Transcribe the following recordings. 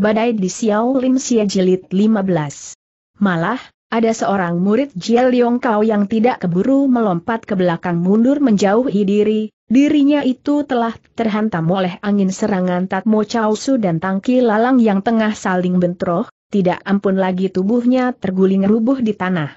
Badai di Xiao Lim Xie Jilid 15. Malah, ada seorang murid Jia Liong Kau yang tidak keburu melompat ke belakang mundur menjauhi diri, dirinya itu telah terhantam oleh angin serangan Tatmo Chao Su dan Tangki Lalang yang tengah saling bentroh, tidak ampun lagi tubuhnya terguling rubuh di tanah.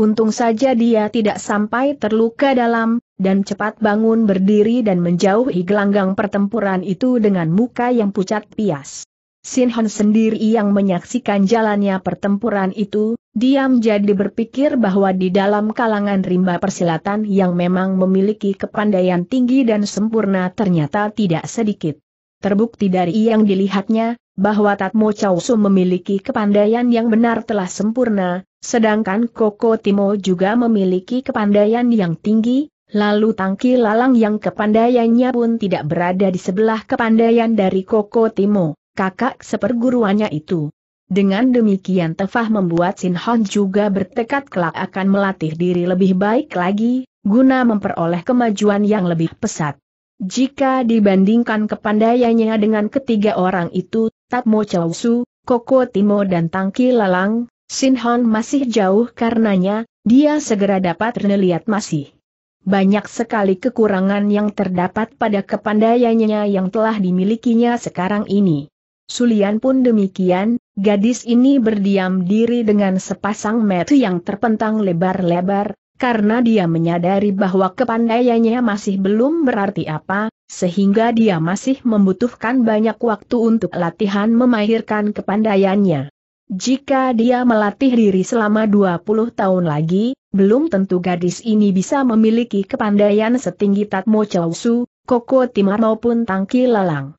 Untung saja dia tidak sampai terluka dalam, dan cepat bangun berdiri dan menjauhi gelanggang pertempuran itu dengan muka yang pucat pias. Sinhan sendiri yang menyaksikan jalannya pertempuran itu, diam jadi berpikir bahwa di dalam kalangan rimba persilatan yang memang memiliki kepandaian tinggi dan sempurna ternyata tidak sedikit. Terbukti dari yang dilihatnya, bahwa Tatmo Chausu memiliki kepandaian yang benar telah sempurna, sedangkan Koko Timo juga memiliki kepandaian yang tinggi, Lalu Tangki Lalang yang kepandaiannya pun tidak berada di sebelah kepandaian dari Koko Timo kakak seperguruannya itu. Dengan demikian Tefah membuat Sin Hon juga bertekad kelak akan melatih diri lebih baik lagi, guna memperoleh kemajuan yang lebih pesat. Jika dibandingkan kepandaiannya dengan ketiga orang itu, Tatmo Su, Koko Timo dan Tangki Lalang, Sin Hon masih jauh karenanya, dia segera dapat melihat masih banyak sekali kekurangan yang terdapat pada kepandaiannya yang telah dimilikinya sekarang ini. Sulian pun demikian, gadis ini berdiam diri dengan sepasang mata yang terpentang lebar-lebar, karena dia menyadari bahwa kepandaiannya masih belum berarti apa, sehingga dia masih membutuhkan banyak waktu untuk latihan memahirkan kepandaiannya. Jika dia melatih diri selama 20 tahun lagi, belum tentu gadis ini bisa memiliki kepandaian setinggi Tatmo Chausu, Koko Timar maupun Tangki Lalang.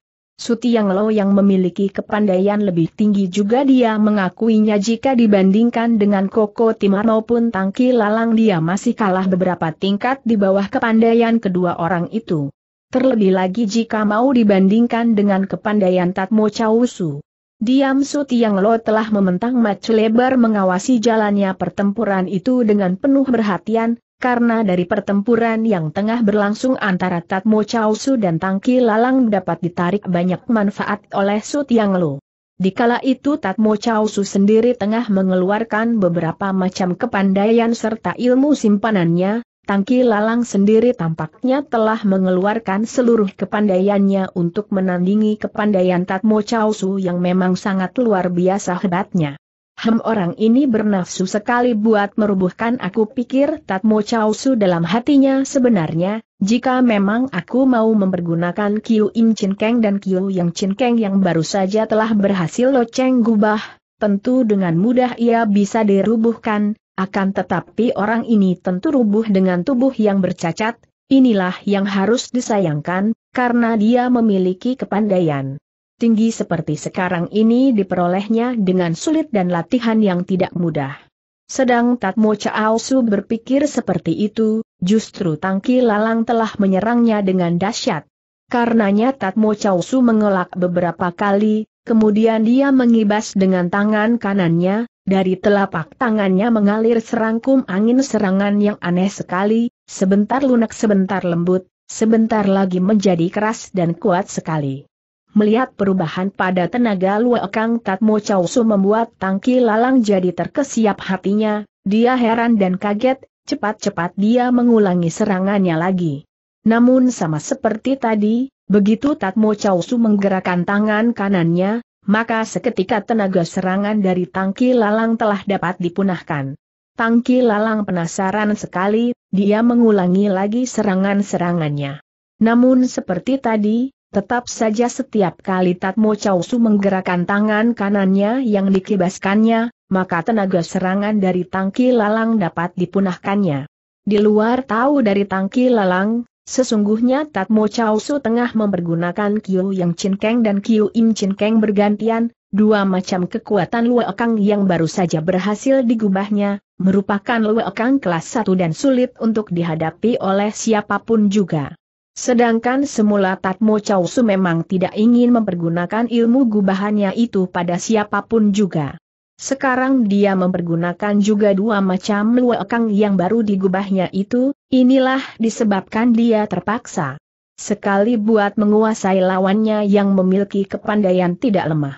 Yang Lo yang memiliki kepandaian lebih tinggi juga dia mengakuinya jika dibandingkan dengan Koko Timar maupun Tangki Lalang dia masih kalah beberapa tingkat di bawah kepandaian kedua orang itu. Terlebih lagi jika mau dibandingkan dengan kepandaian Tatmo Chausu. Diam Yang Lo telah mementang macu lebar mengawasi jalannya pertempuran itu dengan penuh perhatian, karena dari pertempuran yang tengah berlangsung antara Tatmo Chausu dan Tangki Lalang dapat ditarik banyak manfaat oleh Su Tiang Lu. Dikala itu Tatmo Chausu sendiri tengah mengeluarkan beberapa macam kepandaian serta ilmu simpanannya, Tangki Lalang sendiri tampaknya telah mengeluarkan seluruh kepandaiannya untuk menandingi kepandaian Tatmo Chausu yang memang sangat luar biasa hebatnya. Hem orang ini bernafsu sekali buat merubuhkan aku pikir Tatmo Chausu dalam hatinya sebenarnya, jika memang aku mau mempergunakan Kiu Im Chin Keng dan Kiu Yang Chin Keng yang baru saja telah berhasil loceng gubah, tentu dengan mudah ia bisa dirubuhkan, akan tetapi orang ini tentu rubuh dengan tubuh yang bercacat, inilah yang harus disayangkan, karena dia memiliki kepandaian tinggi seperti sekarang ini diperolehnya dengan sulit dan latihan yang tidak mudah. Sedang Tatmo Chao berpikir seperti itu, justru Tangki Lalang telah menyerangnya dengan dahsyat. Karenanya Tatmo Chao mengelak beberapa kali, kemudian dia mengibas dengan tangan kanannya, dari telapak tangannya mengalir serangkum angin serangan yang aneh sekali, sebentar lunak sebentar lembut, sebentar lagi menjadi keras dan kuat sekali. Melihat perubahan pada tenaga Luokang Tatmo Chow Su membuat tangki lalang jadi terkesiap hatinya, dia heran dan kaget, cepat-cepat dia mengulangi serangannya lagi. Namun sama seperti tadi, begitu Tatmo Chow Su menggerakkan tangan kanannya, maka seketika tenaga serangan dari tangki lalang telah dapat dipunahkan. Tangki lalang penasaran sekali, dia mengulangi lagi serangan-serangannya. Namun seperti tadi, Tetap saja setiap kali Tatmo Chausu menggerakkan tangan kanannya yang dikibaskannya, maka tenaga serangan dari tangki lalang dapat dipunahkannya. Di luar tahu dari tangki lalang, sesungguhnya Tatmo Chausu tengah mempergunakan Kyu Yang Keng dan Kyu Im Keng bergantian, dua macam kekuatan Luekang yang baru saja berhasil digubahnya, merupakan Luekang kelas 1 dan sulit untuk dihadapi oleh siapapun juga. Sedangkan semula Tatmo Chausu memang tidak ingin mempergunakan ilmu gubahannya itu pada siapapun juga. Sekarang dia mempergunakan juga dua macam luekang yang baru digubahnya itu, inilah disebabkan dia terpaksa. Sekali buat menguasai lawannya yang memiliki kepandaian tidak lemah.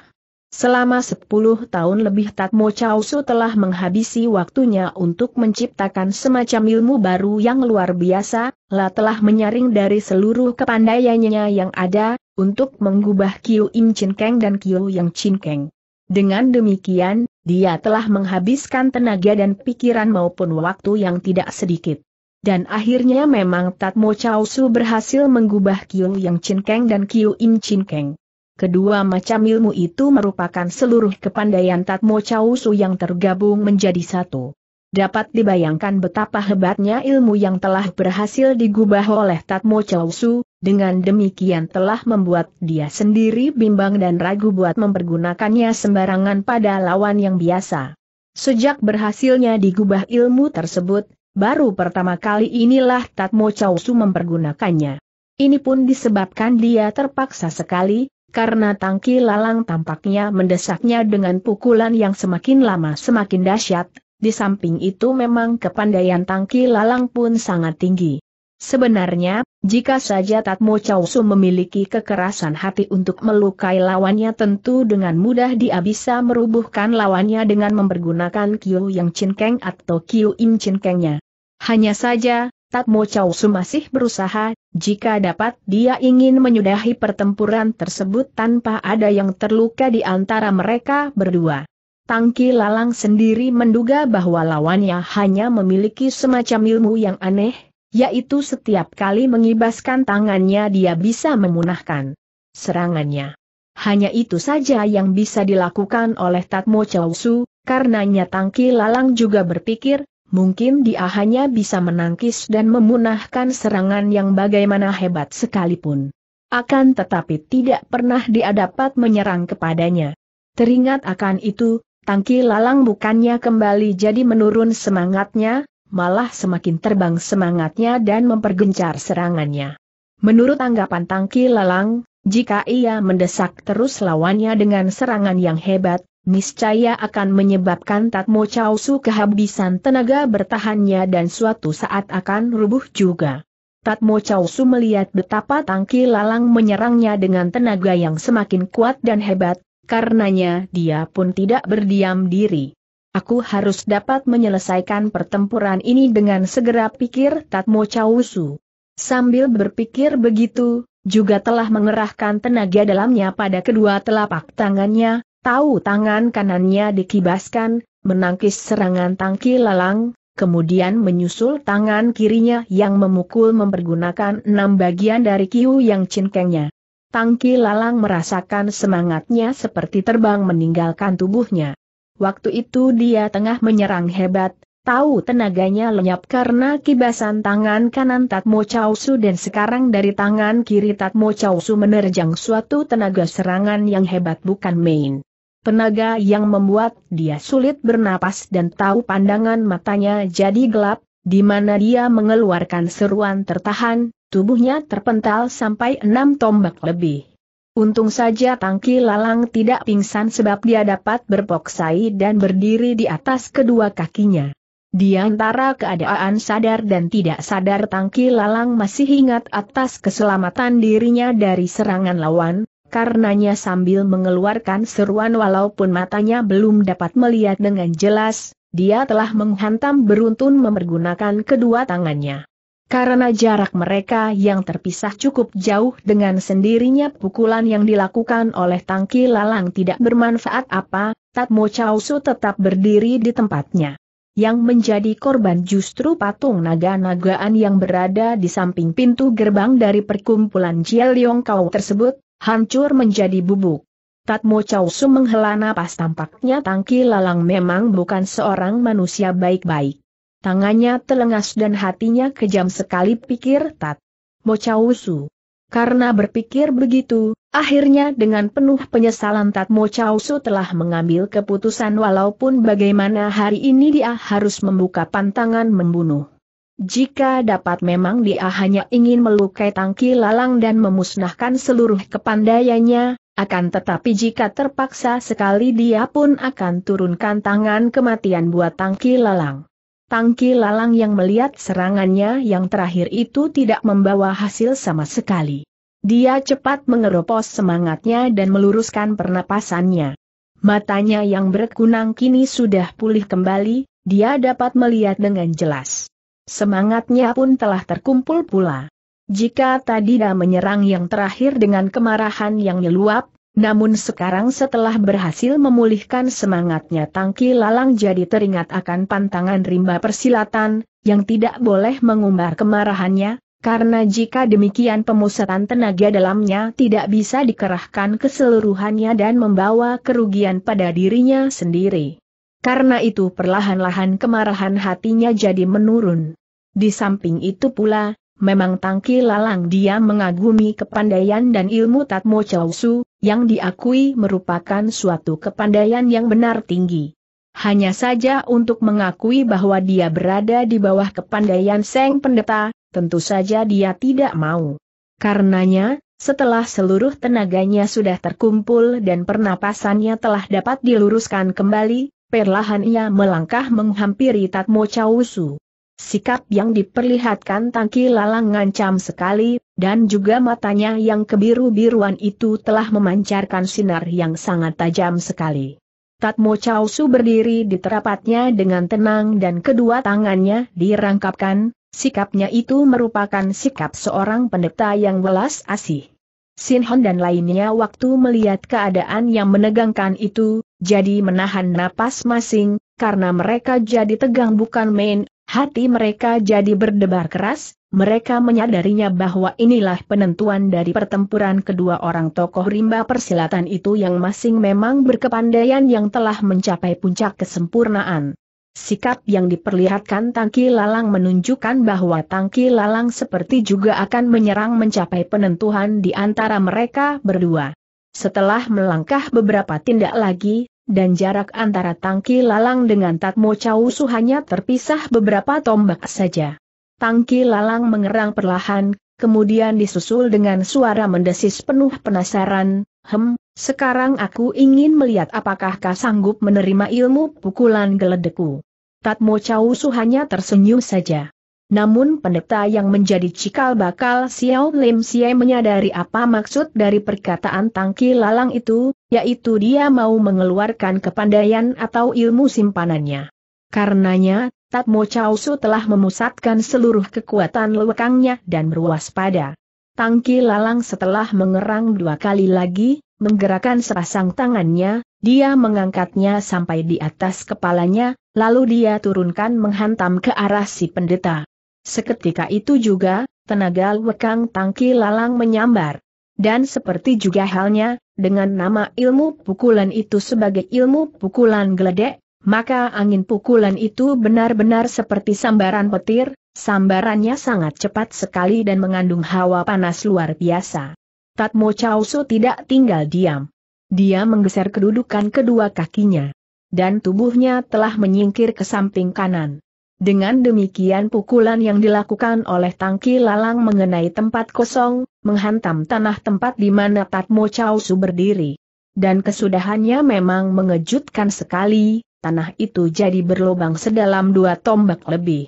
Selama 10 tahun lebih Tatmo Chausu telah menghabisi waktunya untuk menciptakan semacam ilmu baru yang luar biasa, La telah menyaring dari seluruh kepandaiannya yang ada, untuk mengubah Kiu Im Chin Keng dan Kiu Yang Chin Keng. Dengan demikian, dia telah menghabiskan tenaga dan pikiran maupun waktu yang tidak sedikit. Dan akhirnya memang Tatmo Chausu berhasil mengubah Kiu Yang Chin Keng dan Kiu Im Chin Keng. Kedua macam ilmu itu merupakan seluruh kepandaian Tatmo Chausu yang tergabung menjadi satu. Dapat dibayangkan betapa hebatnya ilmu yang telah berhasil digubah oleh Tatmo Chausu, dengan demikian telah membuat dia sendiri bimbang dan ragu buat mempergunakannya sembarangan pada lawan yang biasa. Sejak berhasilnya digubah ilmu tersebut, baru pertama kali inilah Tatmo Chausu mempergunakannya. Ini pun disebabkan dia terpaksa sekali, karena tangki lalang tampaknya mendesaknya dengan pukulan yang semakin lama semakin dahsyat, di samping itu memang kepandaian tangki lalang pun sangat tinggi. Sebenarnya, jika saja Tatmo Chausu memiliki kekerasan hati untuk melukai lawannya tentu dengan mudah dia bisa merubuhkan lawannya dengan mempergunakan Kyu Yang Keng atau Kyu Im Kengnya. Hanya saja, Tatmo Mo Chow Su masih berusaha, jika dapat dia ingin menyudahi pertempuran tersebut tanpa ada yang terluka di antara mereka berdua. Tangki Lalang sendiri menduga bahwa lawannya hanya memiliki semacam ilmu yang aneh, yaitu setiap kali mengibaskan tangannya dia bisa memunahkan serangannya. Hanya itu saja yang bisa dilakukan oleh Tatmo Chausu, karenanya Tangki Lalang juga berpikir, mungkin dia hanya bisa menangkis dan memunahkan serangan yang bagaimana hebat sekalipun. Akan tetapi tidak pernah dia dapat menyerang kepadanya. Teringat akan itu, tangki lalang bukannya kembali jadi menurun semangatnya, malah semakin terbang semangatnya dan mempergencar serangannya. Menurut anggapan tangki lalang, jika ia mendesak terus lawannya dengan serangan yang hebat, niscaya akan menyebabkan Tatmo Chausu kehabisan tenaga bertahannya dan suatu saat akan rubuh juga. Tatmo Chausu melihat betapa Tangki Lalang menyerangnya dengan tenaga yang semakin kuat dan hebat, karenanya dia pun tidak berdiam diri. Aku harus dapat menyelesaikan pertempuran ini dengan segera pikir Tatmo Chausu. Sambil berpikir begitu, juga telah mengerahkan tenaga dalamnya pada kedua telapak tangannya, Tahu tangan kanannya dikibaskan, menangkis serangan tangki lalang, kemudian menyusul tangan kirinya yang memukul mempergunakan enam bagian dari kiu yang cinkengnya. Tangki lalang merasakan semangatnya seperti terbang meninggalkan tubuhnya. Waktu itu dia tengah menyerang hebat, tahu tenaganya lenyap karena kibasan tangan kanan Tatmo Chausu dan sekarang dari tangan kiri Tatmo Chausu menerjang suatu tenaga serangan yang hebat bukan main penaga yang membuat dia sulit bernapas dan tahu pandangan matanya jadi gelap, di mana dia mengeluarkan seruan tertahan, tubuhnya terpental sampai enam tombak lebih. Untung saja Tangki Lalang tidak pingsan sebab dia dapat berpoksai dan berdiri di atas kedua kakinya. Di antara keadaan sadar dan tidak sadar Tangki Lalang masih ingat atas keselamatan dirinya dari serangan lawan, Karenanya sambil mengeluarkan seruan walaupun matanya belum dapat melihat dengan jelas, dia telah menghantam beruntun mempergunakan kedua tangannya. Karena jarak mereka yang terpisah cukup jauh dengan sendirinya pukulan yang dilakukan oleh tangki lalang tidak bermanfaat apa, Tatmo Chausu tetap berdiri di tempatnya. Yang menjadi korban justru patung naga-nagaan yang berada di samping pintu gerbang dari perkumpulan Jieliong Kau tersebut, hancur menjadi bubuk. Tatmo Chausu menghela napas tampaknya Tangki Lalang memang bukan seorang manusia baik-baik. Tangannya telengas dan hatinya kejam sekali pikir Tat. Mo Chausu. Karena berpikir begitu, akhirnya dengan penuh penyesalan Tatmo Chow telah mengambil keputusan walaupun bagaimana hari ini dia harus membuka pantangan membunuh. Jika dapat memang dia hanya ingin melukai tangki lalang dan memusnahkan seluruh kepandaiannya, akan tetapi jika terpaksa sekali dia pun akan turunkan tangan kematian buat tangki lalang. Tangki lalang yang melihat serangannya yang terakhir itu tidak membawa hasil sama sekali. Dia cepat mengeropos semangatnya dan meluruskan pernapasannya. Matanya yang berkunang kini sudah pulih kembali, dia dapat melihat dengan jelas. Semangatnya pun telah terkumpul pula. Jika tadi dia menyerang yang terakhir dengan kemarahan yang meluap, namun sekarang setelah berhasil memulihkan semangatnya Tangki Lalang jadi teringat akan pantangan rimba persilatan, yang tidak boleh mengumbar kemarahannya, karena jika demikian pemusatan tenaga dalamnya tidak bisa dikerahkan keseluruhannya dan membawa kerugian pada dirinya sendiri. Karena itu perlahan-lahan kemarahan hatinya jadi menurun. Di samping itu pula, memang tangki lalang dia mengagumi kepandaian dan ilmu Tatmo Chowsu, yang diakui merupakan suatu kepandaian yang benar tinggi. Hanya saja untuk mengakui bahwa dia berada di bawah kepandaian Seng Pendeta, tentu saja dia tidak mau. Karenanya, setelah seluruh tenaganya sudah terkumpul dan pernapasannya telah dapat diluruskan kembali, perlahan ia melangkah menghampiri Tatmo Chausu. Sikap yang diperlihatkan tangki lalang ngancam sekali, dan juga matanya yang kebiru-biruan itu telah memancarkan sinar yang sangat tajam sekali. Tatmo Chausu berdiri di terapatnya dengan tenang dan kedua tangannya dirangkapkan, sikapnya itu merupakan sikap seorang pendeta yang welas asih. Sinhon dan lainnya waktu melihat keadaan yang menegangkan itu, jadi menahan napas masing, karena mereka jadi tegang bukan main, hati mereka jadi berdebar keras, mereka menyadarinya bahwa inilah penentuan dari pertempuran kedua orang tokoh rimba persilatan itu yang masing memang berkepandaian yang telah mencapai puncak kesempurnaan. Sikap yang diperlihatkan Tangki Lalang menunjukkan bahwa Tangki Lalang seperti juga akan menyerang mencapai penentuan di antara mereka berdua. Setelah melangkah beberapa tindak lagi, dan jarak antara tangki lalang dengan Tatmo Chausu hanya terpisah beberapa tombak saja. Tangki lalang mengerang perlahan, kemudian disusul dengan suara mendesis penuh penasaran, Hem, sekarang aku ingin melihat apakah kau sanggup menerima ilmu pukulan geledekku. Tatmo Chausu hanya tersenyum saja. Namun pendeta yang menjadi cikal bakal Xiao Lim Xie menyadari apa maksud dari perkataan tangki lalang itu, yaitu dia mau mengeluarkan kepandaian atau ilmu simpanannya. Karenanya, Tatmo Chao Su telah memusatkan seluruh kekuatan lewekangnya dan meruas pada. Tangki lalang setelah mengerang dua kali lagi, menggerakkan serasang tangannya, dia mengangkatnya sampai di atas kepalanya, lalu dia turunkan menghantam ke arah si pendeta. Seketika itu juga, tenaga Wekang Tangki Lalang menyambar. Dan seperti juga halnya, dengan nama ilmu pukulan itu sebagai ilmu pukulan geledek, maka angin pukulan itu benar-benar seperti sambaran petir, sambarannya sangat cepat sekali dan mengandung hawa panas luar biasa. Tatmo Chausu tidak tinggal diam. Dia menggeser kedudukan kedua kakinya. Dan tubuhnya telah menyingkir ke samping kanan. Dengan demikian pukulan yang dilakukan oleh tangki lalang mengenai tempat kosong, menghantam tanah tempat di mana Tatmo Chausu berdiri. Dan kesudahannya memang mengejutkan sekali, tanah itu jadi berlubang sedalam dua tombak lebih.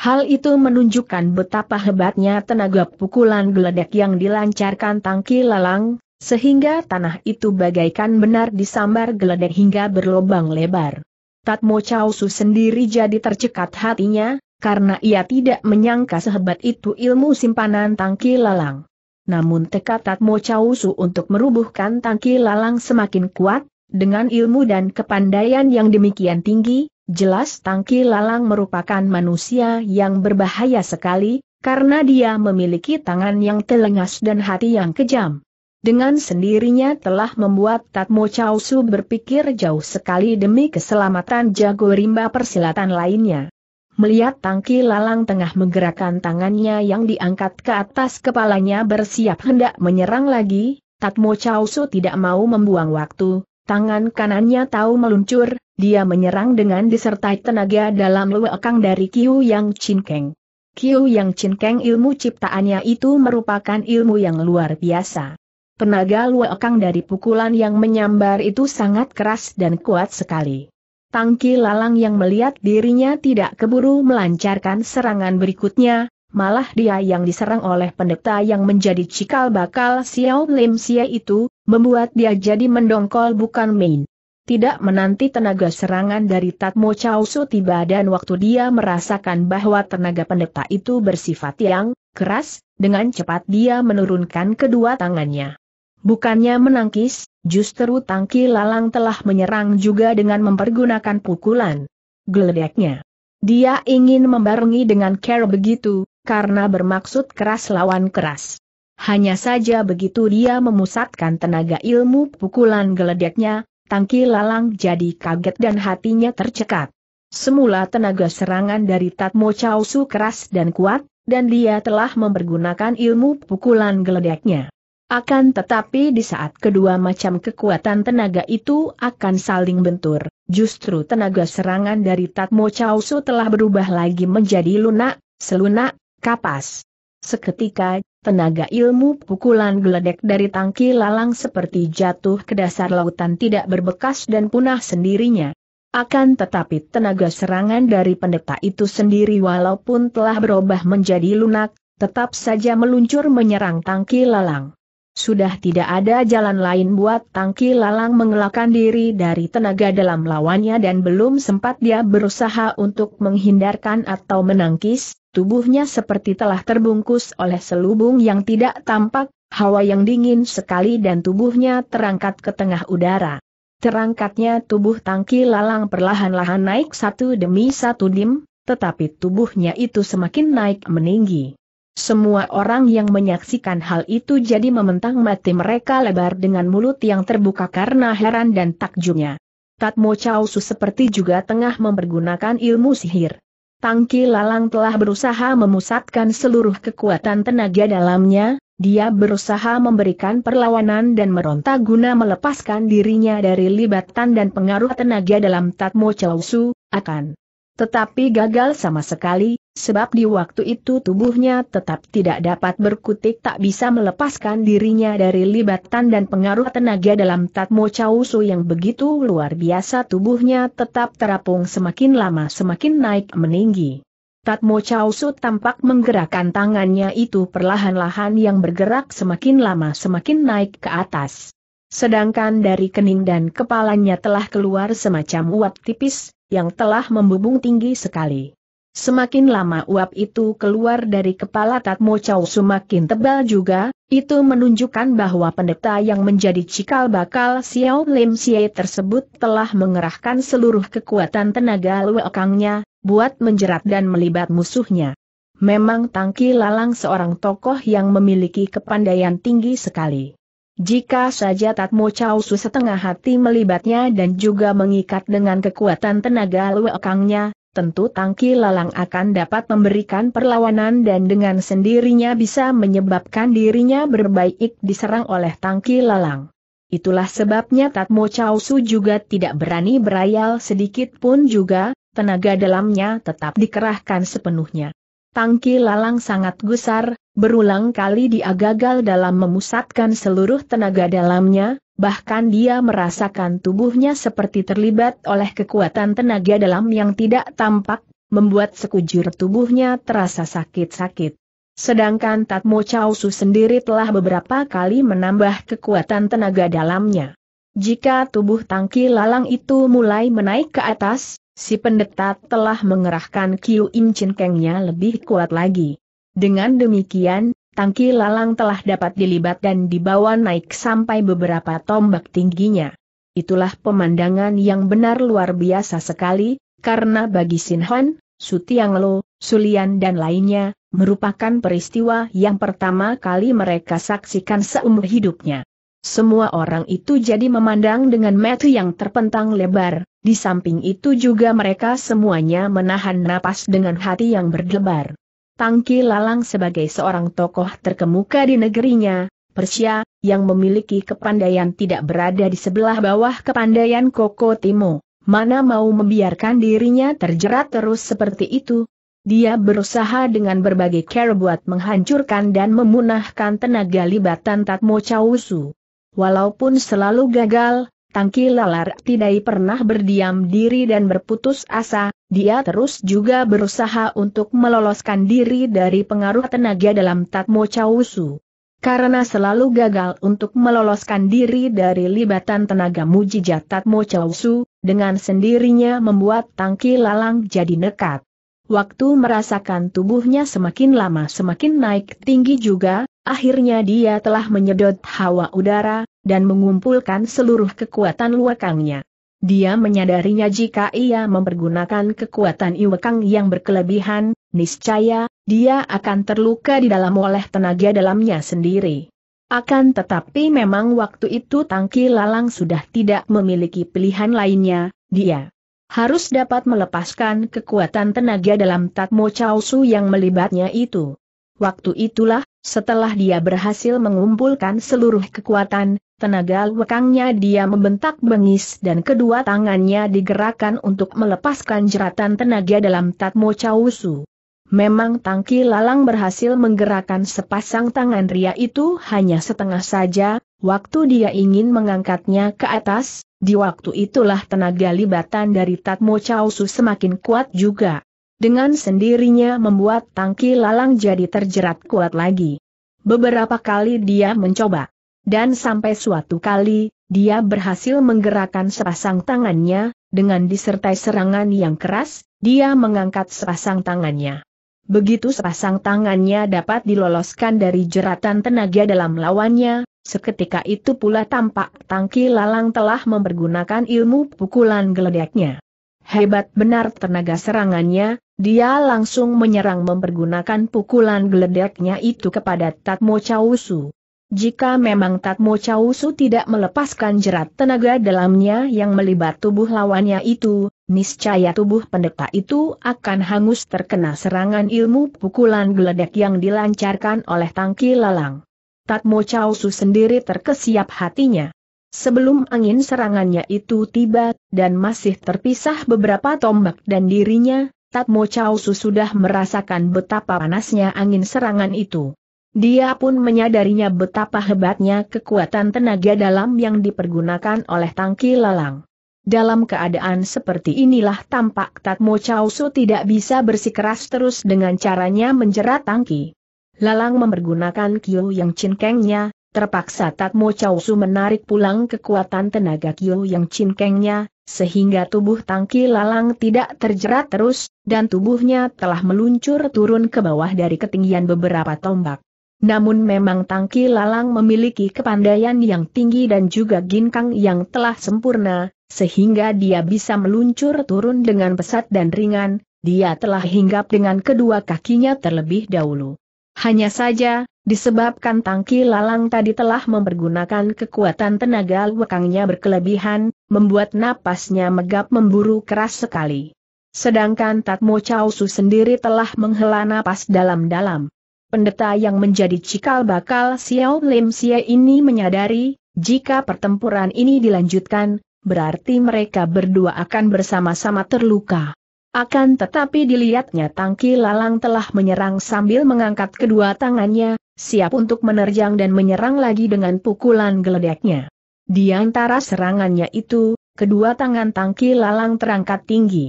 Hal itu menunjukkan betapa hebatnya tenaga pukulan geledek yang dilancarkan tangki lalang, sehingga tanah itu bagaikan benar disambar geledek hingga berlubang lebar. Tatmo Chausu sendiri jadi tercekat hatinya, karena ia tidak menyangka sehebat itu ilmu simpanan tangki lalang. Namun tekad Tatmo Chausu untuk merubuhkan tangki lalang semakin kuat, dengan ilmu dan kepandaian yang demikian tinggi, jelas tangki lalang merupakan manusia yang berbahaya sekali, karena dia memiliki tangan yang telengas dan hati yang kejam dengan sendirinya telah membuat Tatmo Chausu berpikir jauh sekali demi keselamatan jago rimba persilatan lainnya. Melihat tangki lalang tengah menggerakkan tangannya yang diangkat ke atas kepalanya bersiap hendak menyerang lagi, Tatmo Chausu tidak mau membuang waktu, tangan kanannya tahu meluncur, dia menyerang dengan disertai tenaga dalam luekang dari Kiu Yang Cinkeng. Kiu Yang Cinkeng ilmu ciptaannya itu merupakan ilmu yang luar biasa. Tenaga luakang dari pukulan yang menyambar itu sangat keras dan kuat sekali. Tangki lalang yang melihat dirinya tidak keburu melancarkan serangan berikutnya, malah dia yang diserang oleh pendeta yang menjadi cikal bakal Xiao Lim Xie itu, membuat dia jadi mendongkol bukan main. Tidak menanti tenaga serangan dari Tatmo Chao Su tiba dan waktu dia merasakan bahwa tenaga pendeta itu bersifat yang keras, dengan cepat dia menurunkan kedua tangannya. Bukannya menangkis, justru Tangki Lalang telah menyerang juga dengan mempergunakan pukulan. Geledeknya. Dia ingin membarengi dengan care begitu, karena bermaksud keras lawan keras. Hanya saja begitu dia memusatkan tenaga ilmu pukulan geledeknya, Tangki Lalang jadi kaget dan hatinya tercekat. Semula tenaga serangan dari Tatmo Chausu keras dan kuat, dan dia telah mempergunakan ilmu pukulan geledeknya. Akan tetapi di saat kedua macam kekuatan tenaga itu akan saling bentur, justru tenaga serangan dari Tatmo Chausu telah berubah lagi menjadi lunak, selunak, kapas. Seketika, tenaga ilmu pukulan geledek dari tangki lalang seperti jatuh ke dasar lautan tidak berbekas dan punah sendirinya. Akan tetapi tenaga serangan dari pendeta itu sendiri walaupun telah berubah menjadi lunak, tetap saja meluncur menyerang tangki lalang. Sudah tidak ada jalan lain buat tangki lalang mengelakkan diri dari tenaga dalam lawannya dan belum sempat dia berusaha untuk menghindarkan atau menangkis, tubuhnya seperti telah terbungkus oleh selubung yang tidak tampak, hawa yang dingin sekali dan tubuhnya terangkat ke tengah udara. Terangkatnya tubuh tangki lalang perlahan-lahan naik satu demi satu dim, tetapi tubuhnya itu semakin naik meninggi. Semua orang yang menyaksikan hal itu jadi mementang mati mereka lebar dengan mulut yang terbuka karena heran dan takjubnya. Tatmo Chausu seperti juga tengah mempergunakan ilmu sihir. Tangki Lalang telah berusaha memusatkan seluruh kekuatan tenaga dalamnya, dia berusaha memberikan perlawanan dan meronta guna melepaskan dirinya dari libatan dan pengaruh tenaga dalam Tatmo Chausu, akan. Tetapi gagal sama sekali, Sebab di waktu itu tubuhnya tetap tidak dapat berkutik tak bisa melepaskan dirinya dari libatan dan pengaruh tenaga dalam Tatmo Chausu yang begitu luar biasa tubuhnya tetap terapung semakin lama semakin naik meninggi. Tatmo Chausu tampak menggerakkan tangannya itu perlahan-lahan yang bergerak semakin lama semakin naik ke atas. Sedangkan dari kening dan kepalanya telah keluar semacam uap tipis, yang telah membubung tinggi sekali. Semakin lama uap itu keluar dari kepala Tatmo Chow semakin tebal juga, itu menunjukkan bahwa pendeta yang menjadi cikal bakal Xiao Lim Xie tersebut telah mengerahkan seluruh kekuatan tenaga luekangnya, buat menjerat dan melibat musuhnya. Memang Tangki Lalang seorang tokoh yang memiliki kepandaian tinggi sekali. Jika saja Tatmo Chow setengah hati melibatnya dan juga mengikat dengan kekuatan tenaga luekangnya, tentu Tangki Lalang akan dapat memberikan perlawanan dan dengan sendirinya bisa menyebabkan dirinya berbaik diserang oleh Tangki Lalang. Itulah sebabnya Tatmo Chow Su juga tidak berani berayal sedikit pun juga, tenaga dalamnya tetap dikerahkan sepenuhnya. Tangki lalang sangat gusar, berulang kali dia gagal dalam memusatkan seluruh tenaga dalamnya, bahkan dia merasakan tubuhnya seperti terlibat oleh kekuatan tenaga dalam yang tidak tampak, membuat sekujur tubuhnya terasa sakit-sakit. Sedangkan Tatmo Chausu sendiri telah beberapa kali menambah kekuatan tenaga dalamnya. Jika tubuh tangki lalang itu mulai menaik ke atas, si pendeta telah mengerahkan Kiu Im Chin Kengnya lebih kuat lagi. Dengan demikian, tangki lalang telah dapat dilibat dan dibawa naik sampai beberapa tombak tingginya. Itulah pemandangan yang benar luar biasa sekali, karena bagi Sin Han, Su Tiang Lo, Sulian dan lainnya, merupakan peristiwa yang pertama kali mereka saksikan seumur hidupnya. Semua orang itu jadi memandang dengan mata yang terpentang lebar, di samping itu juga mereka semuanya menahan napas dengan hati yang berdebar. Tangki Lalang sebagai seorang tokoh terkemuka di negerinya, Persia, yang memiliki kepandaian tidak berada di sebelah bawah kepandaian Koko Timo, mana mau membiarkan dirinya terjerat terus seperti itu, dia berusaha dengan berbagai cara buat menghancurkan dan memunahkan tenaga libatan Tatmo Chausu. Walaupun selalu gagal, Tangki Lalar tidak pernah berdiam diri dan berputus asa, dia terus juga berusaha untuk meloloskan diri dari pengaruh tenaga dalam Tatmo Chausu. Karena selalu gagal untuk meloloskan diri dari libatan tenaga mujizat Tatmo Chausu, dengan sendirinya membuat Tangki Lalang jadi nekat. Waktu merasakan tubuhnya semakin lama semakin naik tinggi juga, Akhirnya dia telah menyedot hawa udara, dan mengumpulkan seluruh kekuatan luakangnya. Dia menyadarinya jika ia mempergunakan kekuatan iwekang yang berkelebihan, niscaya, dia akan terluka di dalam oleh tenaga dalamnya sendiri. Akan tetapi memang waktu itu Tangki Lalang sudah tidak memiliki pilihan lainnya, dia harus dapat melepaskan kekuatan tenaga dalam Tatmo chaosu yang melibatnya itu. Waktu itulah, setelah dia berhasil mengumpulkan seluruh kekuatan, tenaga lekangnya dia membentak bengis dan kedua tangannya digerakkan untuk melepaskan jeratan tenaga dalam Tatmo Chausu. Memang Tangki Lalang berhasil menggerakkan sepasang tangan Ria itu hanya setengah saja, waktu dia ingin mengangkatnya ke atas, di waktu itulah tenaga libatan dari Tatmo Chausu semakin kuat juga dengan sendirinya membuat tangki lalang jadi terjerat kuat lagi. Beberapa kali dia mencoba. Dan sampai suatu kali, dia berhasil menggerakkan sepasang tangannya, dengan disertai serangan yang keras, dia mengangkat sepasang tangannya. Begitu sepasang tangannya dapat diloloskan dari jeratan tenaga dalam lawannya, seketika itu pula tampak tangki lalang telah mempergunakan ilmu pukulan geledeknya. Hebat benar tenaga serangannya, dia langsung menyerang mempergunakan pukulan geledeknya itu kepada Tatmo Chausu. Jika memang Tatmo Chausu tidak melepaskan jerat tenaga dalamnya yang melibat tubuh lawannya itu, niscaya tubuh pendeta itu akan hangus terkena serangan ilmu pukulan geledek yang dilancarkan oleh tangki lalang. Tatmo Chausu sendiri terkesiap hatinya. Sebelum angin serangannya itu tiba, dan masih terpisah beberapa tombak dan dirinya, Tatmo Chausu sudah merasakan betapa panasnya angin serangan itu. Dia pun menyadarinya betapa hebatnya kekuatan tenaga dalam yang dipergunakan oleh tangki lalang. Dalam keadaan seperti inilah tampak Tatmo Chausu tidak bisa bersikeras terus dengan caranya menjerat tangki. Lalang mempergunakan kiu yang cinkengnya, Terpaksa Tatmo su menarik pulang kekuatan tenaga Kyo yang cinkengnya, sehingga tubuh tangki lalang tidak terjerat terus, dan tubuhnya telah meluncur turun ke bawah dari ketinggian beberapa tombak. Namun memang tangki lalang memiliki kepandaian yang tinggi dan juga ginkang yang telah sempurna, sehingga dia bisa meluncur turun dengan pesat dan ringan, dia telah hinggap dengan kedua kakinya terlebih dahulu. Hanya saja, Disebabkan tangki lalang tadi telah mempergunakan kekuatan tenaga lekangnya berkelebihan, membuat napasnya megap memburu keras sekali. Sedangkan Tatmo Chausu sendiri telah menghela napas dalam-dalam. Pendeta yang menjadi cikal bakal Xiao Lim Xie ini menyadari, jika pertempuran ini dilanjutkan, berarti mereka berdua akan bersama-sama terluka. Akan tetapi dilihatnya tangki lalang telah menyerang sambil mengangkat kedua tangannya, siap untuk menerjang dan menyerang lagi dengan pukulan geledeknya. Di antara serangannya itu, kedua tangan tangki lalang terangkat tinggi.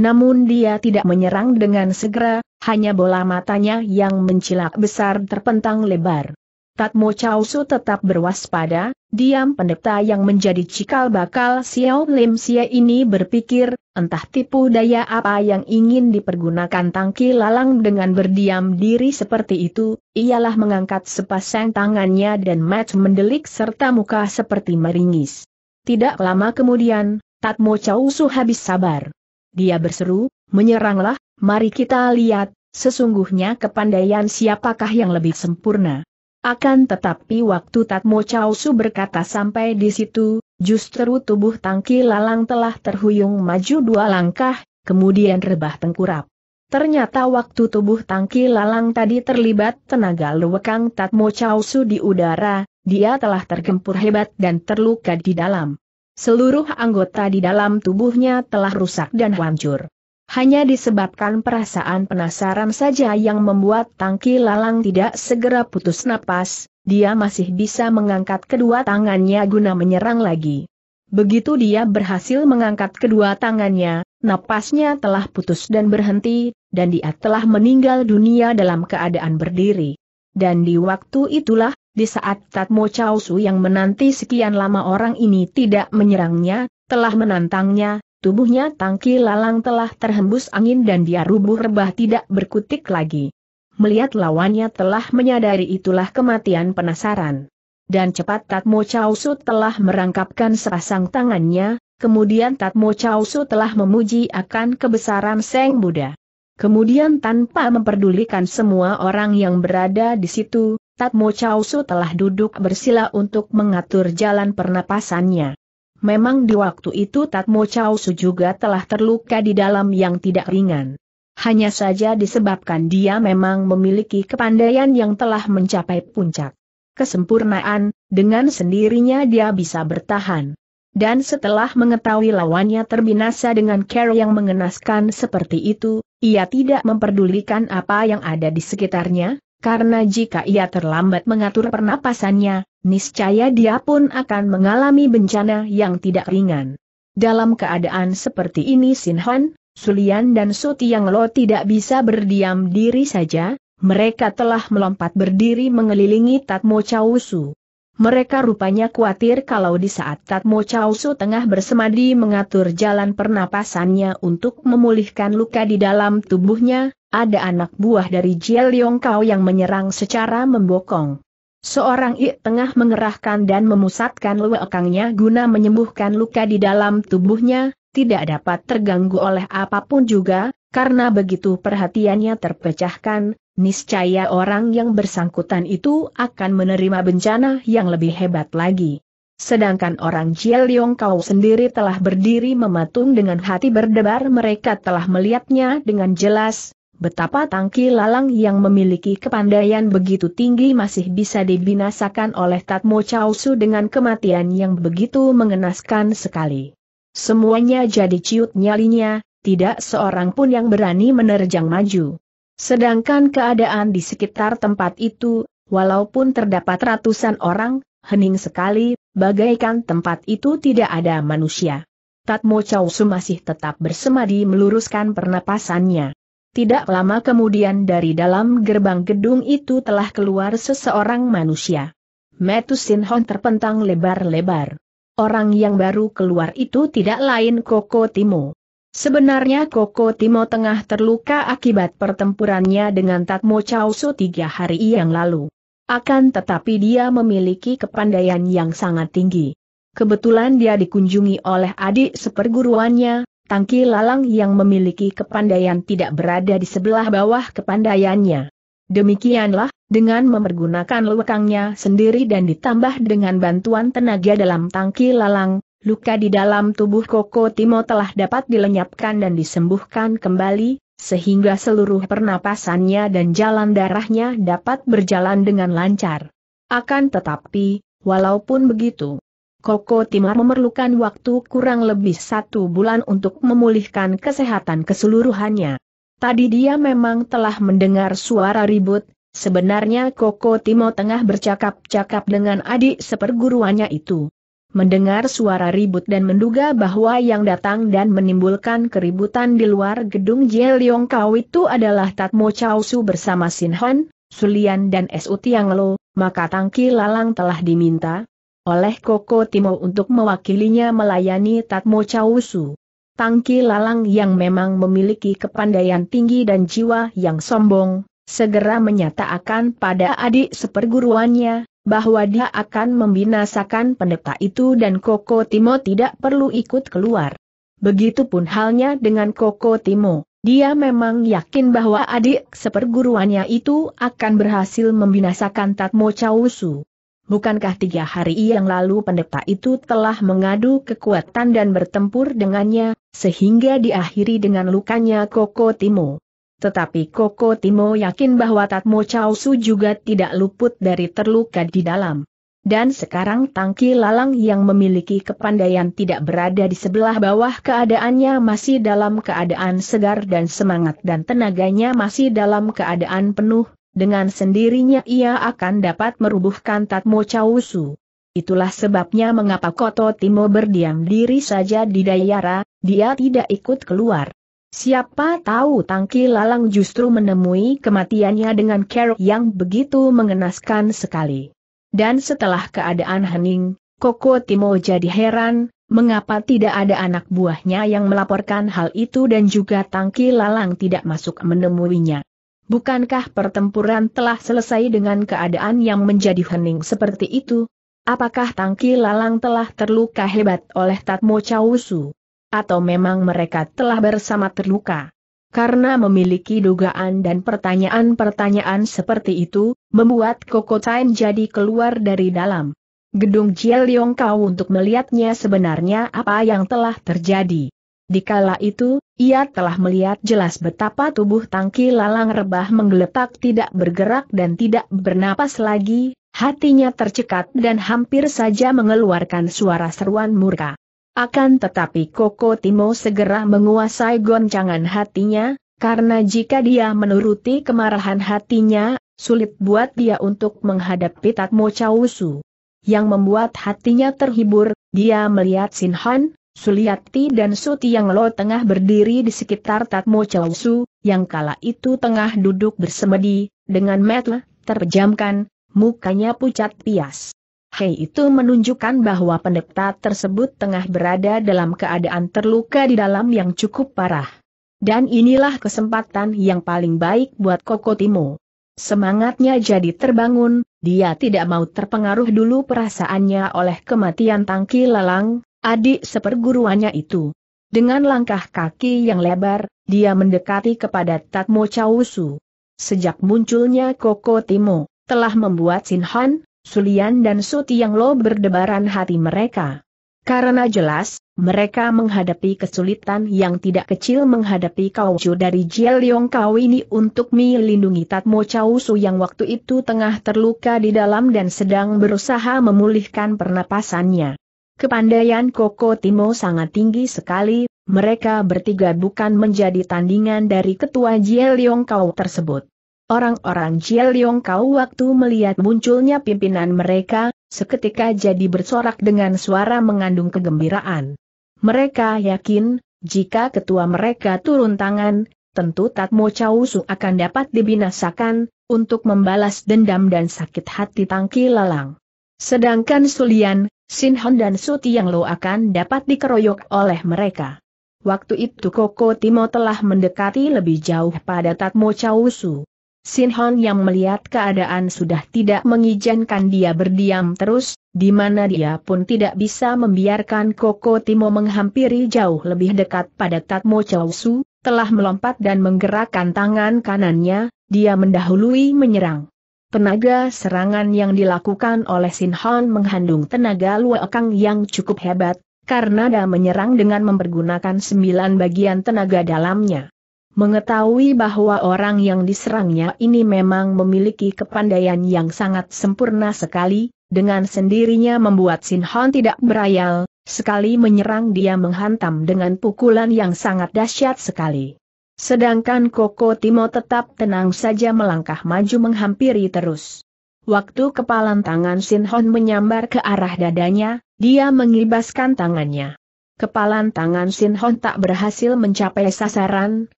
Namun dia tidak menyerang dengan segera, hanya bola matanya yang mencilak besar terpentang lebar. Tatmo Chausu tetap berwaspada, diam pendeta yang menjadi cikal bakal Xiao Lim Xie ini berpikir, entah tipu daya apa yang ingin dipergunakan tangki lalang dengan berdiam diri seperti itu, ialah mengangkat sepasang tangannya dan match mendelik serta muka seperti meringis. Tidak lama kemudian, Tatmo Chausu habis sabar. Dia berseru, menyeranglah, mari kita lihat, sesungguhnya kepandaian siapakah yang lebih sempurna. Akan tetapi waktu Tatmo Su berkata sampai di situ, justru tubuh tangki lalang telah terhuyung maju dua langkah, kemudian rebah tengkurap. Ternyata waktu tubuh tangki lalang tadi terlibat tenaga luwekang Tatmo Su di udara, dia telah tergempur hebat dan terluka di dalam. Seluruh anggota di dalam tubuhnya telah rusak dan hancur hanya disebabkan perasaan penasaran saja yang membuat Tangki Lalang tidak segera putus napas, dia masih bisa mengangkat kedua tangannya guna menyerang lagi. Begitu dia berhasil mengangkat kedua tangannya, napasnya telah putus dan berhenti, dan dia telah meninggal dunia dalam keadaan berdiri. Dan di waktu itulah, di saat Tatmo Chausu yang menanti sekian lama orang ini tidak menyerangnya, telah menantangnya, Tubuhnya tangki lalang telah terhembus angin dan dia rubuh rebah tidak berkutik lagi. Melihat lawannya telah menyadari itulah kematian penasaran. Dan cepat Tatmo Chausu telah merangkapkan serasang tangannya, kemudian Tatmo Chausu telah memuji akan kebesaran Seng Buddha. Kemudian tanpa memperdulikan semua orang yang berada di situ, Tatmo Chausu telah duduk bersila untuk mengatur jalan pernapasannya. Memang di waktu itu Tatmo Chao Su juga telah terluka di dalam yang tidak ringan. Hanya saja disebabkan dia memang memiliki kepandaian yang telah mencapai puncak kesempurnaan, dengan sendirinya dia bisa bertahan. Dan setelah mengetahui lawannya terbinasa dengan cara yang mengenaskan seperti itu, ia tidak memperdulikan apa yang ada di sekitarnya, karena jika ia terlambat mengatur pernapasannya, niscaya dia pun akan mengalami bencana yang tidak ringan. Dalam keadaan seperti ini Sinhan, Sulian dan Sutiang Lo tidak bisa berdiam diri saja, mereka telah melompat berdiri mengelilingi Tatmo Chausu. Mereka rupanya khawatir kalau di saat Tatmo Chausu tengah bersemadi mengatur jalan pernapasannya untuk memulihkan luka di dalam tubuhnya, ada anak buah dari Jiel Yong Kau yang menyerang secara membokong. Seorang ik tengah mengerahkan dan memusatkan lewekangnya guna menyembuhkan luka di dalam tubuhnya, tidak dapat terganggu oleh apapun juga, karena begitu perhatiannya terpecahkan, niscaya orang yang bersangkutan itu akan menerima bencana yang lebih hebat lagi. Sedangkan orang Jiel Kau sendiri telah berdiri mematung dengan hati berdebar mereka telah melihatnya dengan jelas, betapa tangki lalang yang memiliki kepandaian begitu tinggi masih bisa dibinasakan oleh Tatmo Chausu dengan kematian yang begitu mengenaskan sekali. Semuanya jadi ciut nyalinya, tidak seorang pun yang berani menerjang maju. Sedangkan keadaan di sekitar tempat itu, walaupun terdapat ratusan orang, hening sekali, bagaikan tempat itu tidak ada manusia. Tatmo Chausu masih tetap bersemadi meluruskan pernapasannya. Tidak lama kemudian dari dalam gerbang gedung itu telah keluar seseorang manusia. Metu Sinhon terpentang lebar-lebar. Orang yang baru keluar itu tidak lain Koko Timo. Sebenarnya Koko Timo tengah terluka akibat pertempurannya dengan Tatmo Chausu tiga hari yang lalu. Akan tetapi dia memiliki kepandaian yang sangat tinggi. Kebetulan dia dikunjungi oleh adik seperguruannya, Tangki Lalang yang memiliki kepandaian tidak berada di sebelah bawah kepandaiannya. Demikianlah, dengan mempergunakan lukangnya sendiri dan ditambah dengan bantuan tenaga dalam tangki lalang, luka di dalam tubuh Koko Timo telah dapat dilenyapkan dan disembuhkan kembali, sehingga seluruh pernapasannya dan jalan darahnya dapat berjalan dengan lancar. Akan tetapi, walaupun begitu, Koko Timur memerlukan waktu kurang lebih satu bulan untuk memulihkan kesehatan keseluruhannya. Tadi dia memang telah mendengar suara ribut, sebenarnya Koko Timo tengah bercakap-cakap dengan adik seperguruannya itu. Mendengar suara ribut dan menduga bahwa yang datang dan menimbulkan keributan di luar gedung Jeliong Kau itu adalah Tatmo Chao Su bersama Sin Hon, Sulian dan Su Tiang Lo, maka Tangki Lalang telah diminta, oleh Koko Timo untuk mewakilinya melayani Tatmo Chausu. Tangki Lalang yang memang memiliki kepandaian tinggi dan jiwa yang sombong, segera menyatakan pada adik seperguruannya, bahwa dia akan membinasakan pendeta itu dan Koko Timo tidak perlu ikut keluar. Begitupun halnya dengan Koko Timo. Dia memang yakin bahwa adik seperguruannya itu akan berhasil membinasakan Tatmo Chausu bukankah tiga hari yang lalu pendeta itu telah mengadu kekuatan dan bertempur dengannya, sehingga diakhiri dengan lukanya Koko Timo. Tetapi Koko Timo yakin bahwa Tatmo Chausu juga tidak luput dari terluka di dalam. Dan sekarang Tangki Lalang yang memiliki kepandaian tidak berada di sebelah bawah keadaannya masih dalam keadaan segar dan semangat dan tenaganya masih dalam keadaan penuh, dengan sendirinya ia akan dapat merubuhkan Tatmo Chausu. Itulah sebabnya mengapa Koto Timo berdiam diri saja di Dayara, dia tidak ikut keluar. Siapa tahu Tangki Lalang justru menemui kematiannya dengan kerok yang begitu mengenaskan sekali. Dan setelah keadaan hening, Koko Timo jadi heran, mengapa tidak ada anak buahnya yang melaporkan hal itu dan juga Tangki Lalang tidak masuk menemuinya. Bukankah pertempuran telah selesai dengan keadaan yang menjadi hening seperti itu? Apakah Tangki Lalang telah terluka hebat oleh Tatmo Chausu? Atau memang mereka telah bersama terluka? Karena memiliki dugaan dan pertanyaan-pertanyaan seperti itu, membuat Koko Tain jadi keluar dari dalam gedung Jiel Yong Kau untuk melihatnya sebenarnya apa yang telah terjadi. Dikala itu, ia telah melihat jelas betapa tubuh tangki lalang rebah menggeletak tidak bergerak dan tidak bernapas lagi, hatinya tercekat dan hampir saja mengeluarkan suara seruan murka. Akan tetapi Koko Timo segera menguasai goncangan hatinya, karena jika dia menuruti kemarahan hatinya, sulit buat dia untuk menghadapi Tatmo Chausu. Yang membuat hatinya terhibur, dia melihat Sin Han, Suliati dan Suti yang Lo tengah berdiri di sekitar Tatmo Chausu, yang kala itu tengah duduk bersemedi, dengan mata terpejamkan, mukanya pucat pias. Hei itu menunjukkan bahwa pendeta tersebut tengah berada dalam keadaan terluka di dalam yang cukup parah. Dan inilah kesempatan yang paling baik buat Kokotimo. Semangatnya jadi terbangun, dia tidak mau terpengaruh dulu perasaannya oleh kematian tangki lalang, adik seperguruannya itu. Dengan langkah kaki yang lebar, dia mendekati kepada Tatmo Chausu. Sejak munculnya Koko Timo, telah membuat Sin Han, Sulian dan yang Lo berdebaran hati mereka. Karena jelas, mereka menghadapi kesulitan yang tidak kecil menghadapi Kaucu dari Jieliong Kau ini untuk melindungi Tatmo Chausu yang waktu itu tengah terluka di dalam dan sedang berusaha memulihkan pernapasannya. Kepandaian Koko Timo sangat tinggi sekali, mereka bertiga bukan menjadi tandingan dari ketua Jie Leong Kau tersebut. Orang-orang Jie Leong Kau waktu melihat munculnya pimpinan mereka, seketika jadi bersorak dengan suara mengandung kegembiraan. Mereka yakin, jika ketua mereka turun tangan, tentu Tatmo Chau Su akan dapat dibinasakan, untuk membalas dendam dan sakit hati Tangki Lalang. Sedangkan Sulian, Sin Hon dan Su Tiang Lo akan dapat dikeroyok oleh mereka. Waktu itu Koko Timo telah mendekati lebih jauh pada Tatmo Sin Sinhon yang melihat keadaan sudah tidak mengizinkan dia berdiam terus, di mana dia pun tidak bisa membiarkan Koko Timo menghampiri jauh lebih dekat pada Tatmo Chausu, telah melompat dan menggerakkan tangan kanannya, dia mendahului menyerang. Tenaga serangan yang dilakukan oleh Sin Hoon mengandung tenaga luakang yang cukup hebat, karena dia menyerang dengan mempergunakan sembilan bagian tenaga dalamnya. Mengetahui bahwa orang yang diserangnya ini memang memiliki kepandaian yang sangat sempurna sekali, dengan sendirinya membuat Sin Hoon tidak berayal, sekali menyerang dia menghantam dengan pukulan yang sangat dahsyat sekali. Sedangkan Koko Timo tetap tenang saja melangkah maju menghampiri terus. Waktu kepalan tangan Hon menyambar ke arah dadanya, dia mengibaskan tangannya. Kepalan tangan Hon tak berhasil mencapai sasaran,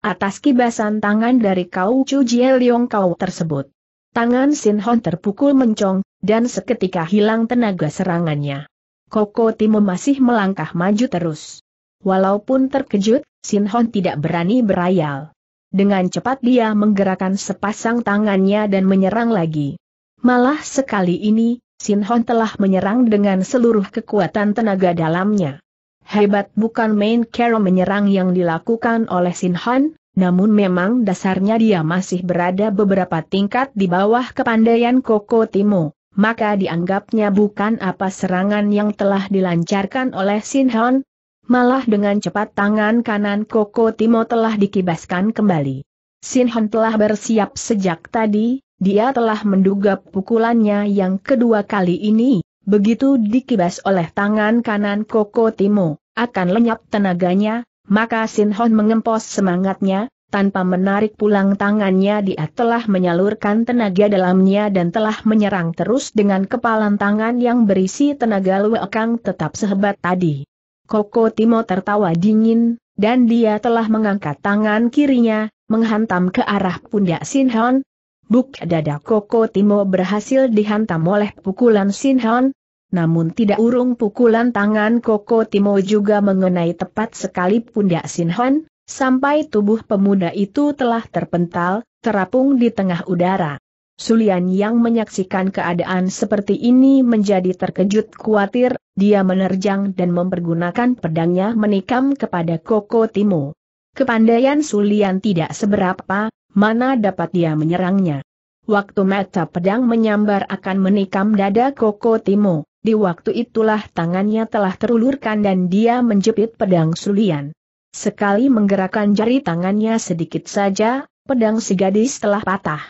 atas kibasan tangan dari Kau Chu Jie Leong Kau tersebut. Tangan Hon terpukul mencong, dan seketika hilang tenaga serangannya. Koko Timo masih melangkah maju terus. Walaupun terkejut, Sin Hon tidak berani berayal. Dengan cepat dia menggerakkan sepasang tangannya dan menyerang lagi. Malah sekali ini, Sin Hon telah menyerang dengan seluruh kekuatan tenaga dalamnya. Hebat bukan main cara menyerang yang dilakukan oleh Sin Hon, namun memang dasarnya dia masih berada beberapa tingkat di bawah kepandaian Koko Timo, maka dianggapnya bukan apa serangan yang telah dilancarkan oleh Sin Hon, Malah dengan cepat tangan kanan Koko Timo telah dikibaskan kembali. Sinhon telah bersiap sejak tadi, dia telah menduga pukulannya yang kedua kali ini, begitu dikibas oleh tangan kanan Koko Timo, akan lenyap tenaganya, maka Sinhon mengempos semangatnya, tanpa menarik pulang tangannya dia telah menyalurkan tenaga dalamnya dan telah menyerang terus dengan kepalan tangan yang berisi tenaga luekang tetap sehebat tadi. Koko Timo tertawa dingin, dan dia telah mengangkat tangan kirinya, menghantam ke arah pundak Sinhon. Buk dada Koko Timo berhasil dihantam oleh pukulan Sinhon, namun tidak urung pukulan tangan Koko Timo juga mengenai tepat sekali pundak Sinhon, sampai tubuh pemuda itu telah terpental, terapung di tengah udara. Sulian yang menyaksikan keadaan seperti ini menjadi terkejut khawatir, dia menerjang dan mempergunakan pedangnya menikam kepada Koko Timo. Kepandaian Sulian tidak seberapa, mana dapat dia menyerangnya. Waktu mata pedang menyambar akan menikam dada Koko Timo, di waktu itulah tangannya telah terulurkan dan dia menjepit pedang Sulian. Sekali menggerakkan jari tangannya sedikit saja, pedang si gadis telah patah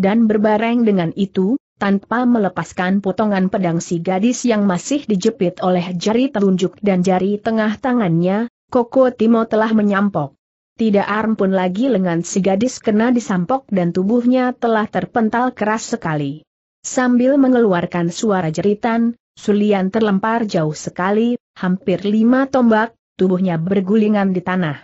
dan berbareng dengan itu, tanpa melepaskan potongan pedang si gadis yang masih dijepit oleh jari telunjuk dan jari tengah tangannya, Koko Timo telah menyampok. Tidak arm pun lagi lengan si gadis kena disampok dan tubuhnya telah terpental keras sekali. Sambil mengeluarkan suara jeritan, Sulian terlempar jauh sekali, hampir lima tombak, tubuhnya bergulingan di tanah.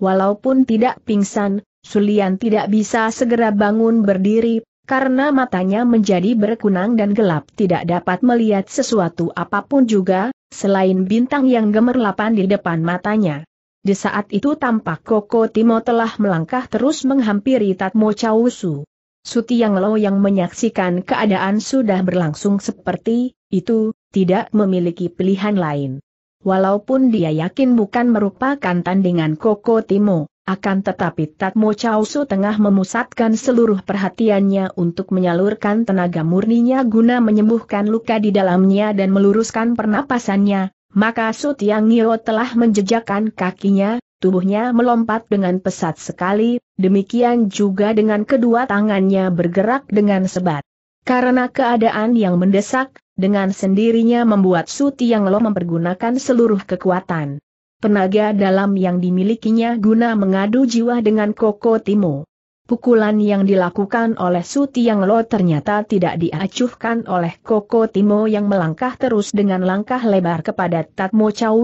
Walaupun tidak pingsan, Sulian tidak bisa segera bangun berdiri, karena matanya menjadi berkunang dan gelap tidak dapat melihat sesuatu apapun juga, selain bintang yang gemerlapan di depan matanya. Di saat itu tampak Koko Timo telah melangkah terus menghampiri Tatmo Chausu. Suti Yang Lo yang menyaksikan keadaan sudah berlangsung seperti itu, tidak memiliki pilihan lain. Walaupun dia yakin bukan merupakan tandingan Koko Timo, akan tetapi Tatmo Su tengah memusatkan seluruh perhatiannya untuk menyalurkan tenaga murninya guna menyembuhkan luka di dalamnya dan meluruskan pernapasannya, maka Tiang Nio telah menjejakkan kakinya, tubuhnya melompat dengan pesat sekali, demikian juga dengan kedua tangannya bergerak dengan sebat. Karena keadaan yang mendesak, dengan sendirinya membuat Tiang Lo mempergunakan seluruh kekuatan. Tenaga dalam yang dimilikinya guna mengadu jiwa dengan Koko Timo. Pukulan yang dilakukan oleh Su Tiang Lo ternyata tidak diacuhkan oleh Koko Timo yang melangkah terus dengan langkah lebar kepada Tatmo Chau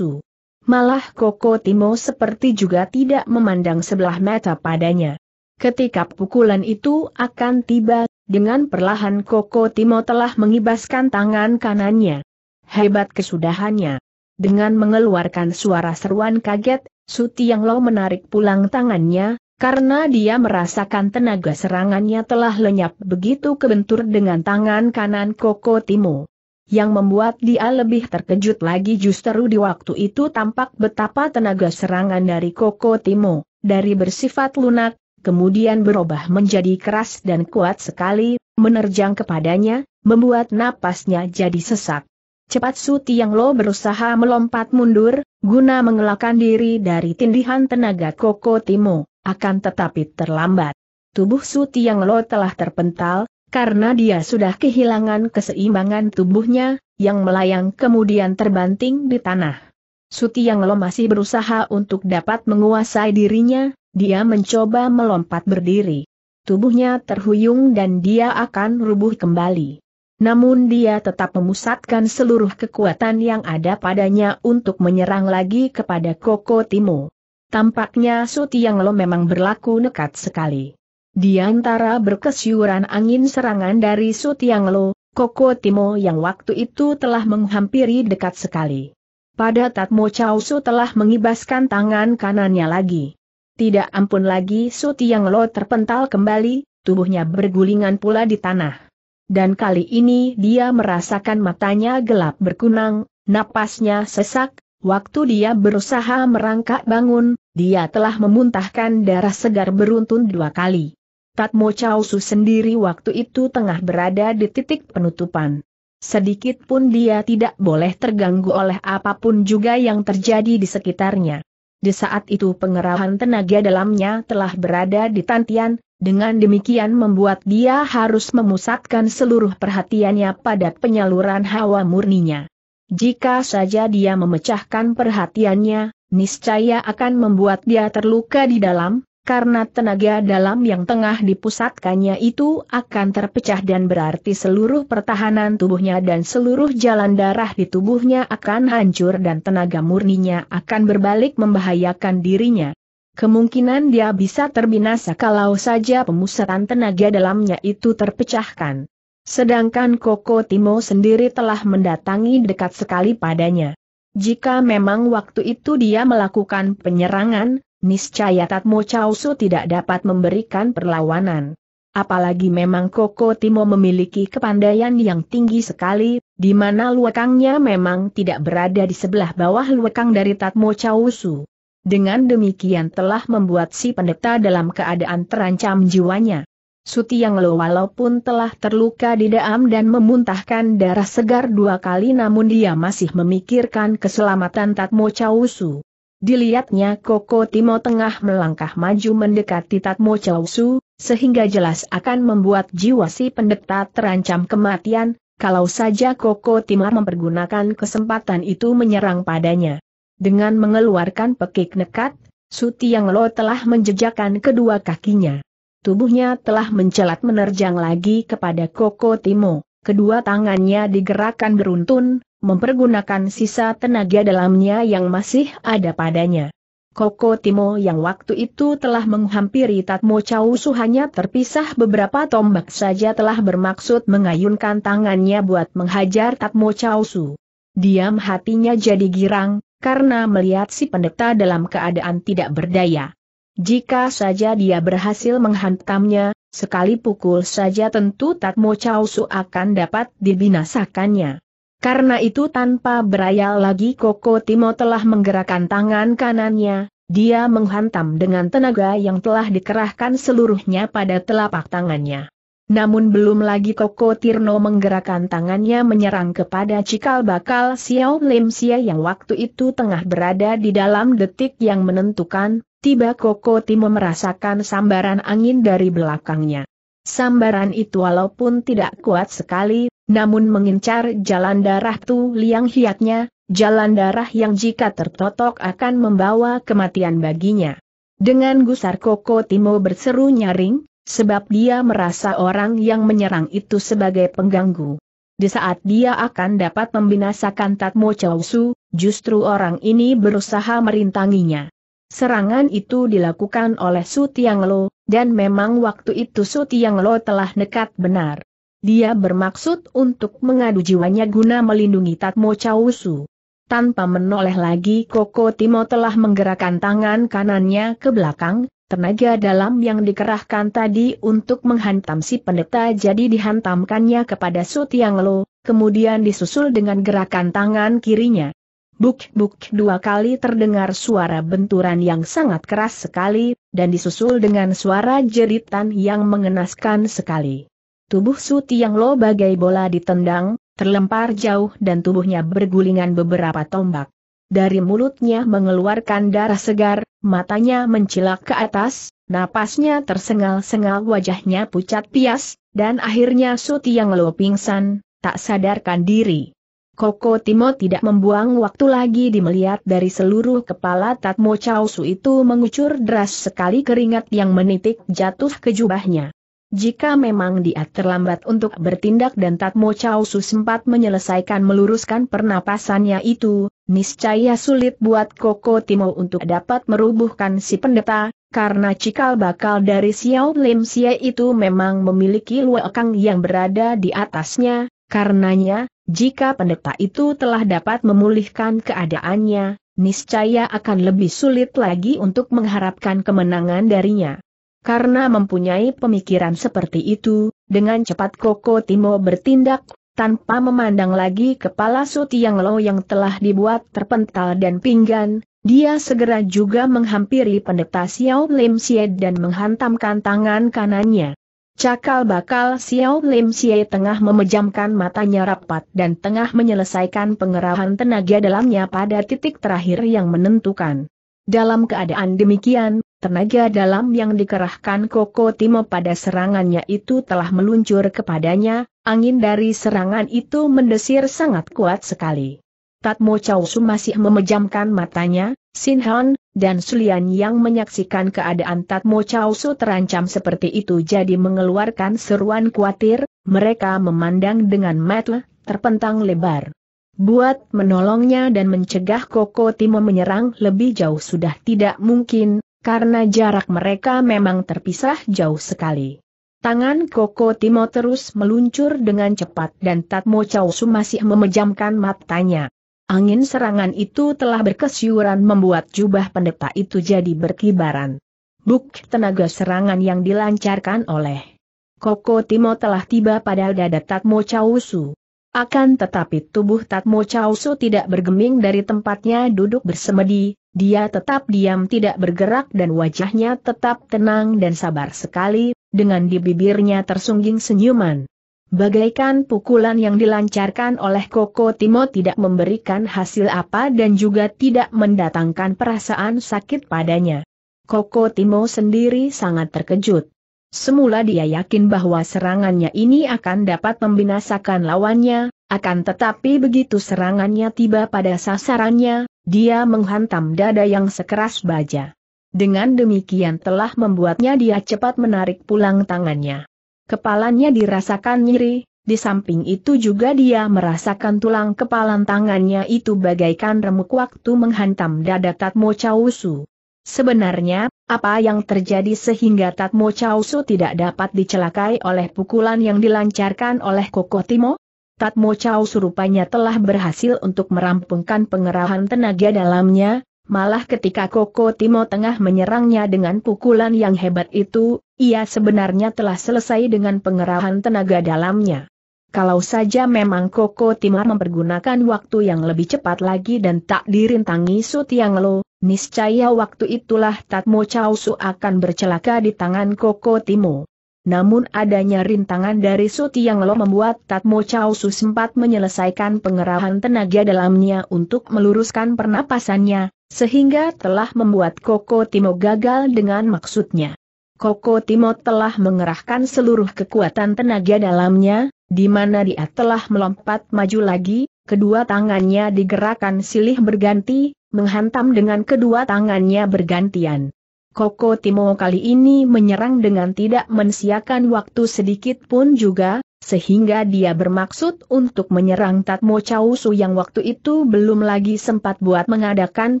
Malah Koko Timo seperti juga tidak memandang sebelah mata padanya. Ketika pukulan itu akan tiba, dengan perlahan Koko Timo telah mengibaskan tangan kanannya. Hebat kesudahannya. Dengan mengeluarkan suara seruan kaget, Suti Yang Lo menarik pulang tangannya, karena dia merasakan tenaga serangannya telah lenyap begitu kebentur dengan tangan kanan Koko Timo. Yang membuat dia lebih terkejut lagi justru di waktu itu tampak betapa tenaga serangan dari Koko Timo, dari bersifat lunak, kemudian berubah menjadi keras dan kuat sekali, menerjang kepadanya, membuat napasnya jadi sesak. Cepat Su Tiang Lo berusaha melompat mundur, guna mengelakkan diri dari tindihan tenaga Koko Timo, akan tetapi terlambat. Tubuh Su Tiang Lo telah terpental, karena dia sudah kehilangan keseimbangan tubuhnya, yang melayang kemudian terbanting di tanah. Su Tiang Lo masih berusaha untuk dapat menguasai dirinya, dia mencoba melompat berdiri. Tubuhnya terhuyung dan dia akan rubuh kembali. Namun dia tetap memusatkan seluruh kekuatan yang ada padanya untuk menyerang lagi kepada Koko Timo. Tampaknya Suti Yang Lo memang berlaku nekat sekali. Di antara berkesyuran angin serangan dari Suti Yang Lo, Koko Timo yang waktu itu telah menghampiri dekat sekali. Pada Tatmo Chow Su telah mengibaskan tangan kanannya lagi. Tidak ampun lagi Suti Yang Lo terpental kembali, tubuhnya bergulingan pula di tanah dan kali ini dia merasakan matanya gelap berkunang, napasnya sesak, waktu dia berusaha merangkak bangun, dia telah memuntahkan darah segar beruntun dua kali. Tatmo Chausu sendiri waktu itu tengah berada di titik penutupan. Sedikit pun dia tidak boleh terganggu oleh apapun juga yang terjadi di sekitarnya. Di saat itu pengerahan tenaga dalamnya telah berada di tantian, dengan demikian membuat dia harus memusatkan seluruh perhatiannya pada penyaluran hawa murninya. Jika saja dia memecahkan perhatiannya, niscaya akan membuat dia terluka di dalam, karena tenaga dalam yang tengah dipusatkannya itu akan terpecah dan berarti seluruh pertahanan tubuhnya dan seluruh jalan darah di tubuhnya akan hancur dan tenaga murninya akan berbalik membahayakan dirinya. Kemungkinan dia bisa terbinasa kalau saja pemusatan tenaga dalamnya itu terpecahkan. Sedangkan Koko Timo sendiri telah mendatangi dekat sekali padanya. Jika memang waktu itu dia melakukan penyerangan, niscaya Tatmo Chausu tidak dapat memberikan perlawanan. Apalagi memang Koko Timo memiliki kepandaian yang tinggi sekali, di mana luekangnya memang tidak berada di sebelah bawah luekang dari Tatmo Chausu. Dengan demikian telah membuat si pendeta dalam keadaan terancam jiwanya. Suti yang lo walaupun telah terluka di dalam dan memuntahkan darah segar dua kali namun dia masih memikirkan keselamatan Tatmo Chausu. Dilihatnya Koko Timo tengah melangkah maju mendekati Tatmo Chausu, sehingga jelas akan membuat jiwa si pendeta terancam kematian, kalau saja Koko Timo mempergunakan kesempatan itu menyerang padanya. Dengan mengeluarkan pekik nekat, Suti Yang Lo telah menjejakkan kedua kakinya. Tubuhnya telah mencelat menerjang lagi kepada Koko Timo, kedua tangannya digerakkan beruntun, mempergunakan sisa tenaga dalamnya yang masih ada padanya. Koko Timo yang waktu itu telah menghampiri Tatmo Su hanya terpisah beberapa tombak saja telah bermaksud mengayunkan tangannya buat menghajar Tatmo Chau Su. Diam hatinya jadi girang, karena melihat si pendeta dalam keadaan tidak berdaya. Jika saja dia berhasil menghantamnya, sekali pukul saja tentu Tatmo Chausu akan dapat dibinasakannya. Karena itu tanpa berayal lagi Koko Timo telah menggerakkan tangan kanannya, dia menghantam dengan tenaga yang telah dikerahkan seluruhnya pada telapak tangannya. Namun belum lagi Koko Tirno menggerakkan tangannya menyerang kepada cikal bakal Xiao Lim Sia yang waktu itu tengah berada di dalam detik yang menentukan, tiba Koko Timo merasakan sambaran angin dari belakangnya. Sambaran itu walaupun tidak kuat sekali, namun mengincar jalan darah Tu Liang Hiatnya, jalan darah yang jika tertotok akan membawa kematian baginya. Dengan gusar Koko Timo berseru nyaring, sebab dia merasa orang yang menyerang itu sebagai pengganggu. Di saat dia akan dapat membinasakan Tatmo Chausu, justru orang ini berusaha merintanginya. Serangan itu dilakukan oleh Su Tianglo, dan memang waktu itu Su Tianglo telah nekat benar. Dia bermaksud untuk mengadu jiwanya guna melindungi Tatmo Chausu. Tanpa menoleh lagi Koko Timo telah menggerakkan tangan kanannya ke belakang, Tenaga dalam yang dikerahkan tadi untuk menghantam si pendeta jadi dihantamkannya kepada Sutiang Lo, kemudian disusul dengan gerakan tangan kirinya. Buk-buk dua kali terdengar suara benturan yang sangat keras sekali, dan disusul dengan suara jeritan yang mengenaskan sekali. Tubuh Sutiang Lo bagai bola ditendang, terlempar jauh dan tubuhnya bergulingan beberapa tombak dari mulutnya mengeluarkan darah segar, matanya mencilak ke atas, napasnya tersengal-sengal wajahnya pucat pias, dan akhirnya Suti yang lo pingsan, tak sadarkan diri. Koko Timo tidak membuang waktu lagi di melihat dari seluruh kepala Tatmo Chausu itu mengucur deras sekali keringat yang menitik jatuh ke jubahnya. Jika memang dia terlambat untuk bertindak dan Tatmo Chausu sempat menyelesaikan meluruskan pernapasannya itu, niscaya sulit buat Koko Timo untuk dapat merubuhkan si pendeta, karena cikal bakal dari Xiao Lim Xie itu memang memiliki luakang yang berada di atasnya, karenanya, jika pendeta itu telah dapat memulihkan keadaannya, niscaya akan lebih sulit lagi untuk mengharapkan kemenangan darinya. Karena mempunyai pemikiran seperti itu, dengan cepat Koko Timo bertindak tanpa memandang lagi kepala Suti Yang Lo yang telah dibuat terpental dan pinggan, dia segera juga menghampiri pendeta Xiao Lim Xie dan menghantamkan tangan kanannya. Cakal bakal Xiao Lim Xie tengah memejamkan matanya rapat dan tengah menyelesaikan pengerahan tenaga dalamnya pada titik terakhir yang menentukan. Dalam keadaan demikian, Tenaga dalam yang dikerahkan Koko Timo pada serangannya itu telah meluncur kepadanya, angin dari serangan itu mendesir sangat kuat sekali. Tatmo Chausu masih memejamkan matanya, Sin Han, dan Sulian yang menyaksikan keadaan Tatmo Chausu terancam seperti itu jadi mengeluarkan seruan khawatir, mereka memandang dengan mata terpentang lebar. Buat menolongnya dan mencegah Koko Timo menyerang lebih jauh sudah tidak mungkin, karena jarak mereka memang terpisah jauh sekali. Tangan Koko Timo terus meluncur dengan cepat dan Tatmo Chausu masih memejamkan matanya. Angin serangan itu telah berkesiuran membuat jubah pendeta itu jadi berkibaran. Buk tenaga serangan yang dilancarkan oleh Koko Timo telah tiba pada dada Tatmo Chausu. Akan tetapi tubuh Tatmo Chausu tidak bergeming dari tempatnya duduk bersemedi, dia tetap diam tidak bergerak dan wajahnya tetap tenang dan sabar sekali, dengan di bibirnya tersungging senyuman. Bagaikan pukulan yang dilancarkan oleh Koko Timo tidak memberikan hasil apa dan juga tidak mendatangkan perasaan sakit padanya. Koko Timo sendiri sangat terkejut. Semula dia yakin bahwa serangannya ini akan dapat membinasakan lawannya, akan tetapi begitu serangannya tiba pada sasarannya, dia menghantam dada yang sekeras baja. Dengan demikian telah membuatnya dia cepat menarik pulang tangannya. Kepalanya dirasakan nyeri, di samping itu juga dia merasakan tulang kepalan tangannya itu bagaikan remuk waktu menghantam dada Tatmo Chausu. Sebenarnya, apa yang terjadi sehingga Tatmo Chausu tidak dapat dicelakai oleh pukulan yang dilancarkan oleh Koko Timo? Tatmo Chausu rupanya telah berhasil untuk merampungkan pengerahan tenaga dalamnya, malah ketika Koko Timo tengah menyerangnya dengan pukulan yang hebat itu, ia sebenarnya telah selesai dengan pengerahan tenaga dalamnya. Kalau saja memang Koko Timar mempergunakan waktu yang lebih cepat lagi dan tak dirintangi Sutiang Lo, Niscaya waktu itulah Tatmo Chausu akan bercelaka di tangan Koko Timo. Namun adanya rintangan dari Suti yang lo membuat Tatmo Chausu sempat menyelesaikan pengerahan tenaga dalamnya untuk meluruskan pernapasannya, sehingga telah membuat Koko Timo gagal dengan maksudnya. Koko Timo telah mengerahkan seluruh kekuatan tenaga dalamnya, di mana dia telah melompat maju lagi, kedua tangannya digerakkan silih berganti, menghantam dengan kedua tangannya bergantian. Koko Timo kali ini menyerang dengan tidak mensiakan waktu sedikit pun juga, sehingga dia bermaksud untuk menyerang Tatmo Chausu yang waktu itu belum lagi sempat buat mengadakan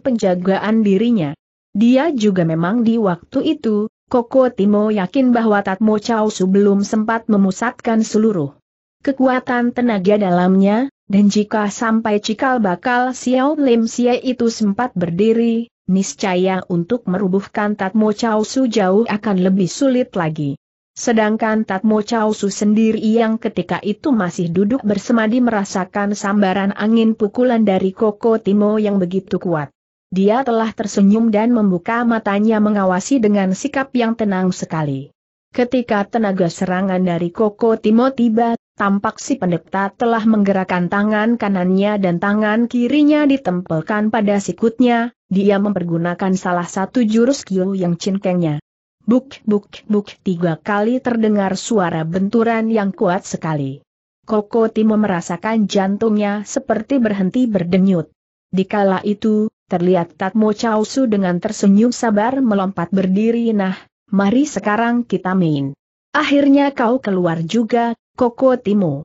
penjagaan dirinya. Dia juga memang di waktu itu, Koko Timo yakin bahwa Tatmo Chausu belum sempat memusatkan seluruh kekuatan tenaga dalamnya, dan jika sampai cikal bakal Xiao Lim Xie itu sempat berdiri, niscaya untuk merubuhkan Tatmo Chao Su jauh akan lebih sulit lagi. Sedangkan Tatmo Chao Su sendiri yang ketika itu masih duduk bersemadi merasakan sambaran angin pukulan dari Koko Timo yang begitu kuat. Dia telah tersenyum dan membuka matanya mengawasi dengan sikap yang tenang sekali. Ketika tenaga serangan dari Koko Timo tiba, tampak si pendeta telah menggerakkan tangan kanannya dan tangan kirinya ditempelkan pada sikutnya, dia mempergunakan salah satu jurus kiu yang cinkengnya. Buk buk buk tiga kali terdengar suara benturan yang kuat sekali. Koko Timo merasakan jantungnya seperti berhenti berdenyut. Di kala itu, terlihat Tatmo Chausu dengan tersenyum sabar melompat berdiri nah, mari sekarang kita main. Akhirnya kau keluar juga, Koko Timo.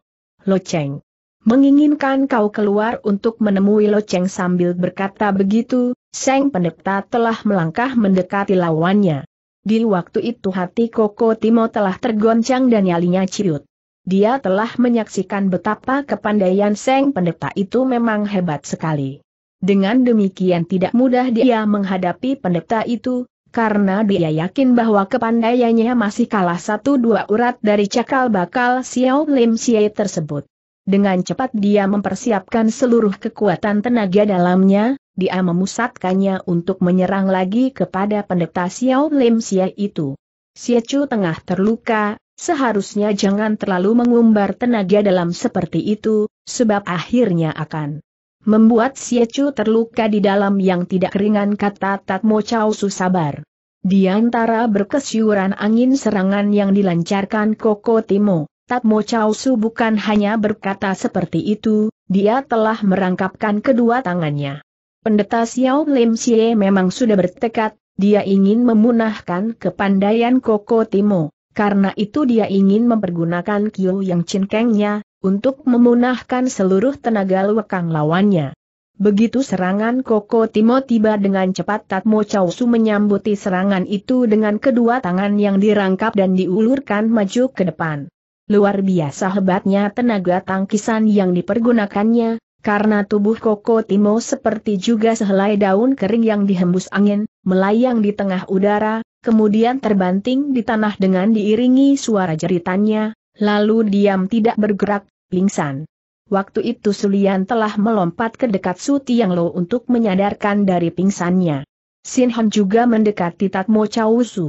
Loceng. Menginginkan kau keluar untuk menemui Loceng sambil berkata begitu, Seng Pendeta telah melangkah mendekati lawannya. Di waktu itu hati Koko Timo telah tergoncang dan nyalinya ciut. Dia telah menyaksikan betapa kepandaian Seng Pendeta itu memang hebat sekali. Dengan demikian tidak mudah dia menghadapi pendeta itu, karena dia yakin bahwa kepandaiannya masih kalah satu dua urat dari cakal bakal Xiao Lim Xie tersebut. Dengan cepat dia mempersiapkan seluruh kekuatan tenaga dalamnya, dia memusatkannya untuk menyerang lagi kepada pendeta Xiao Lim Xie itu. Xie Chu tengah terluka, seharusnya jangan terlalu mengumbar tenaga dalam seperti itu, sebab akhirnya akan membuat Chu terluka di dalam yang tidak ringan kata Tatmo Su sabar. Di antara berkesyuran angin serangan yang dilancarkan Koko Timo, Tatmo Chau Su bukan hanya berkata seperti itu, dia telah merangkapkan kedua tangannya. Pendeta Xiao Lim Xie memang sudah bertekad, dia ingin memunahkan kepandaian Koko Timo, karena itu dia ingin mempergunakan Kyo yang cinkengnya, untuk memunahkan seluruh tenaga lekang lawannya. Begitu serangan Koko Timo tiba dengan cepat Tatmo Chow Su menyambuti serangan itu dengan kedua tangan yang dirangkap dan diulurkan maju ke depan. Luar biasa hebatnya tenaga tangkisan yang dipergunakannya, karena tubuh Koko Timo seperti juga sehelai daun kering yang dihembus angin, melayang di tengah udara, kemudian terbanting di tanah dengan diiringi suara jeritannya, lalu diam tidak bergerak, pingsan. Waktu itu Sulian telah melompat ke dekat Suti yang Lo untuk menyadarkan dari pingsannya. Sin Han juga mendekati Tatmo Chau Su.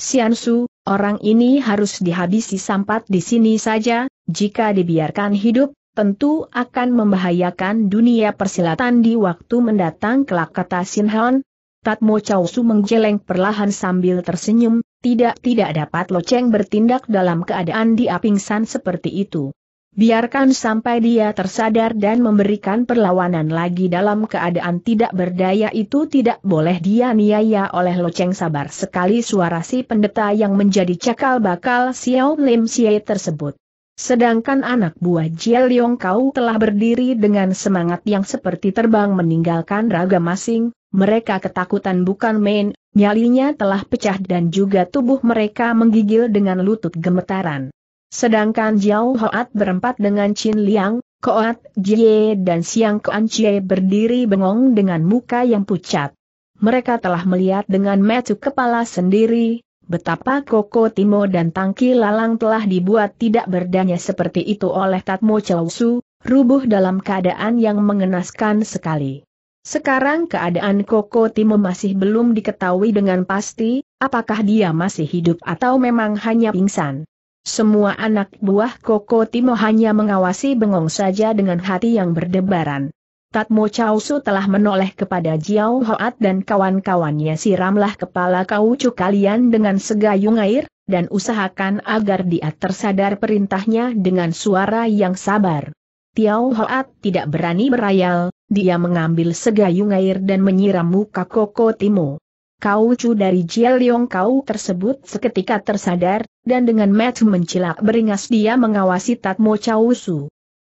Sian Su, orang ini harus dihabisi sampat di sini saja, jika dibiarkan hidup, tentu akan membahayakan dunia persilatan di waktu mendatang kelak kata Sin Han. Tatmo Chau Su menggeleng perlahan sambil tersenyum, tidak-tidak dapat Loceng bertindak dalam keadaan dia pingsan seperti itu. Biarkan sampai dia tersadar dan memberikan perlawanan lagi dalam keadaan tidak berdaya itu tidak boleh dia niaya oleh loceng sabar sekali suara si pendeta yang menjadi cakal bakal Xiao Lim Xie tersebut. Sedangkan anak buah Jia Liong Kau telah berdiri dengan semangat yang seperti terbang meninggalkan raga masing, mereka ketakutan bukan main, nyalinya telah pecah dan juga tubuh mereka menggigil dengan lutut gemetaran. Sedangkan Jiao Hoat berempat dengan Chin Liang, Koat Jie dan Siang Koan Jie berdiri bengong dengan muka yang pucat. Mereka telah melihat dengan metu kepala sendiri, betapa Koko Timo dan Tangki Lalang telah dibuat tidak berdaya seperti itu oleh Tatmo Chausu, rubuh dalam keadaan yang mengenaskan sekali. Sekarang keadaan Koko Timo masih belum diketahui dengan pasti, apakah dia masih hidup atau memang hanya pingsan. Semua anak buah Koko Timo hanya mengawasi bengong saja dengan hati yang berdebaran. Tatmo Chausu telah menoleh kepada Jiao Hoat dan kawan-kawannya siramlah kepala kaucu kalian dengan segayung air, dan usahakan agar dia tersadar perintahnya dengan suara yang sabar. Tiao Hoat tidak berani berayal, dia mengambil segayung air dan menyiram muka Koko Timo. Kau Chu dari Jieliong Kau tersebut seketika tersadar, dan dengan mata mencilak beringas dia mengawasi Tatmo Chau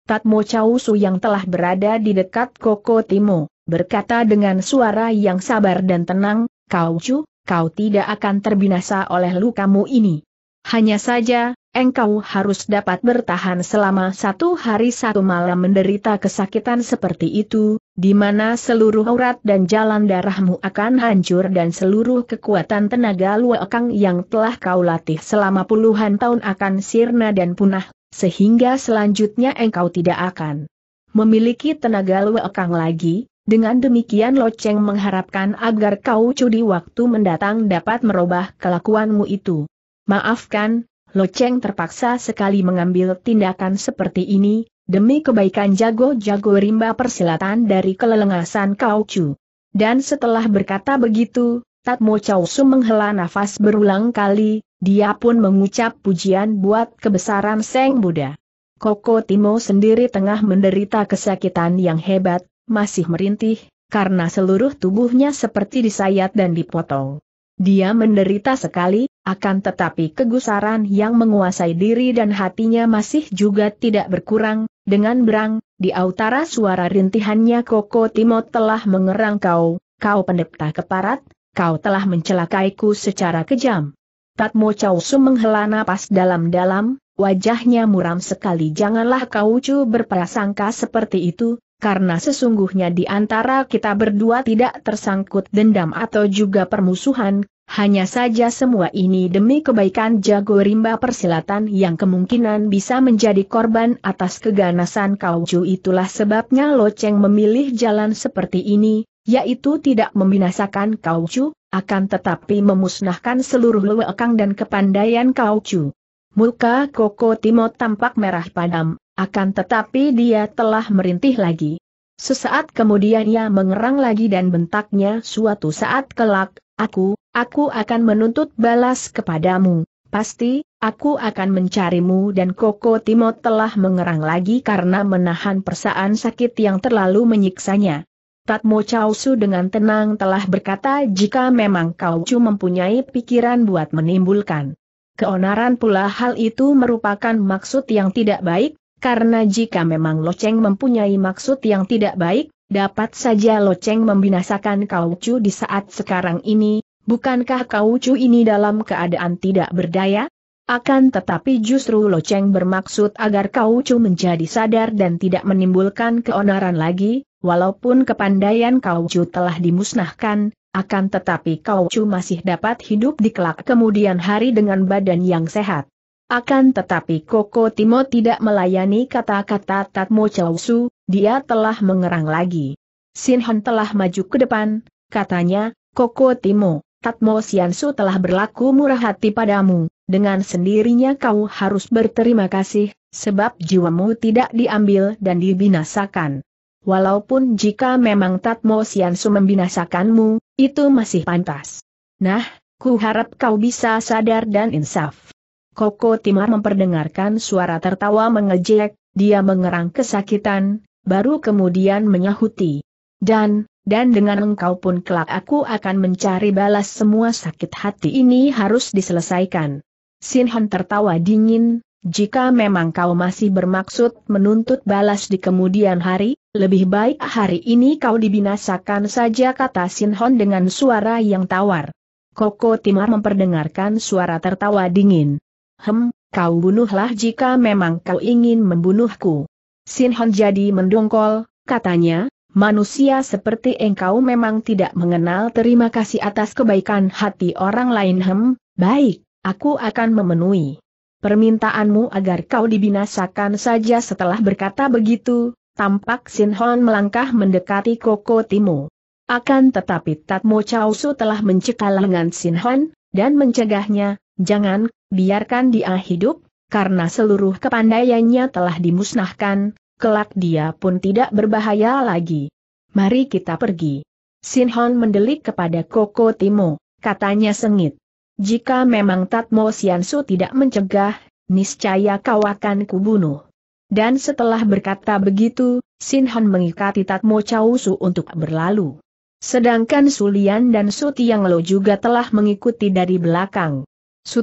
Tatmo Chau yang telah berada di dekat Koko Timo, berkata dengan suara yang sabar dan tenang, Kau Chu, kau tidak akan terbinasa oleh lukamu ini. Hanya saja, engkau harus dapat bertahan selama satu hari satu malam menderita kesakitan seperti itu, di mana seluruh urat dan jalan darahmu akan hancur dan seluruh kekuatan tenaga luakang yang telah kau latih selama puluhan tahun akan sirna dan punah, sehingga selanjutnya engkau tidak akan memiliki tenaga luakang lagi, dengan demikian Loceng mengharapkan agar kau curi waktu mendatang dapat merubah kelakuanmu itu. Maafkan, Loceng terpaksa sekali mengambil tindakan seperti ini, demi kebaikan jago-jago rimba persilatan dari kelelengasan Kaucu. Dan setelah berkata begitu, Tatmo Chausu menghela nafas berulang kali, dia pun mengucap pujian buat kebesaran Seng Buddha. Koko Timo sendiri tengah menderita kesakitan yang hebat, masih merintih, karena seluruh tubuhnya seperti disayat dan dipotong. Dia menderita sekali, akan tetapi kegusaran yang menguasai diri dan hatinya masih juga tidak berkurang, dengan berang, di autara suara rintihannya Koko Timo telah mengerang kau, kau pendeta keparat, kau telah mencelakaiku secara kejam. Tatmo Chausu menghela napas dalam-dalam, wajahnya muram sekali janganlah kau cu berprasangka seperti itu, karena sesungguhnya di antara kita berdua tidak tersangkut dendam atau juga permusuhan, hanya saja semua ini demi kebaikan jago rimba persilatan yang kemungkinan bisa menjadi korban atas keganasan Kauju itulah sebabnya Loceng memilih jalan seperti ini, yaitu tidak membinasakan Kauju, akan tetapi memusnahkan seluruh lewekang dan kepandaian Kauju. Muka Koko Timo tampak merah padam, akan tetapi dia telah merintih lagi. Sesaat kemudian ia mengerang lagi dan bentaknya suatu saat kelak, aku, aku akan menuntut balas kepadamu. Pasti, aku akan mencarimu dan Koko Timo telah mengerang lagi karena menahan persaan sakit yang terlalu menyiksanya. Tatmo Chausu dengan tenang telah berkata jika memang kau mempunyai pikiran buat menimbulkan keonaran pula hal itu merupakan maksud yang tidak baik, karena jika memang Loceng mempunyai maksud yang tidak baik, Dapat saja Loceng membinasakan Kaucu di saat sekarang ini, Bukankah cu ini dalam keadaan tidak berdaya? Akan tetapi justru Loceng bermaksud agar cu menjadi sadar dan tidak menimbulkan keonaran lagi, walaupun kepandaian cu telah dimusnahkan, akan tetapi cu masih dapat hidup di kelak kemudian hari dengan badan yang sehat. Akan tetapi Koko Timo tidak melayani kata-kata Tatmo Chausu, dia telah mengerang lagi. Sinhon telah maju ke depan, katanya, Koko Timo, Tatmo Siansu telah berlaku murah hati padamu, dengan sendirinya kau harus berterima kasih, sebab jiwamu tidak diambil dan dibinasakan. Walaupun jika memang Tatmo Siansu membinasakanmu, itu masih pantas. Nah, ku harap kau bisa sadar dan insaf. Koko Timar memperdengarkan suara tertawa mengejek, dia mengerang kesakitan, baru kemudian menyahuti. Dan, dan dengan engkau pun kelak aku akan mencari balas semua sakit hati ini harus diselesaikan. Sinhan tertawa dingin, jika memang kau masih bermaksud menuntut balas di kemudian hari, lebih baik hari ini kau dibinasakan saja kata Sinhon dengan suara yang tawar. Koko Timar memperdengarkan suara tertawa dingin. Hem, kau bunuhlah jika memang kau ingin membunuhku. Sinhon jadi mendongkol, katanya, Manusia seperti engkau memang tidak mengenal terima kasih atas kebaikan hati orang lain hem, baik, aku akan memenuhi permintaanmu agar kau dibinasakan saja setelah berkata begitu, tampak Sinhon melangkah mendekati Koko Timo. Akan tetapi Tatmo Chausu telah mencekal lengan Sinhon, dan mencegahnya, jangan, biarkan dia hidup, karena seluruh kepandaiannya telah dimusnahkan, kelak dia pun tidak berbahaya lagi. Mari kita pergi. Sinhon mendelik kepada Koko Timo, katanya sengit. Jika memang Tatmo Siansu tidak mencegah, niscaya kau akan kubunuh. Dan setelah berkata begitu, Hon mengikati Tatmo Chausu untuk berlalu. Sedangkan Sulian dan Yang Lo juga telah mengikuti dari belakang.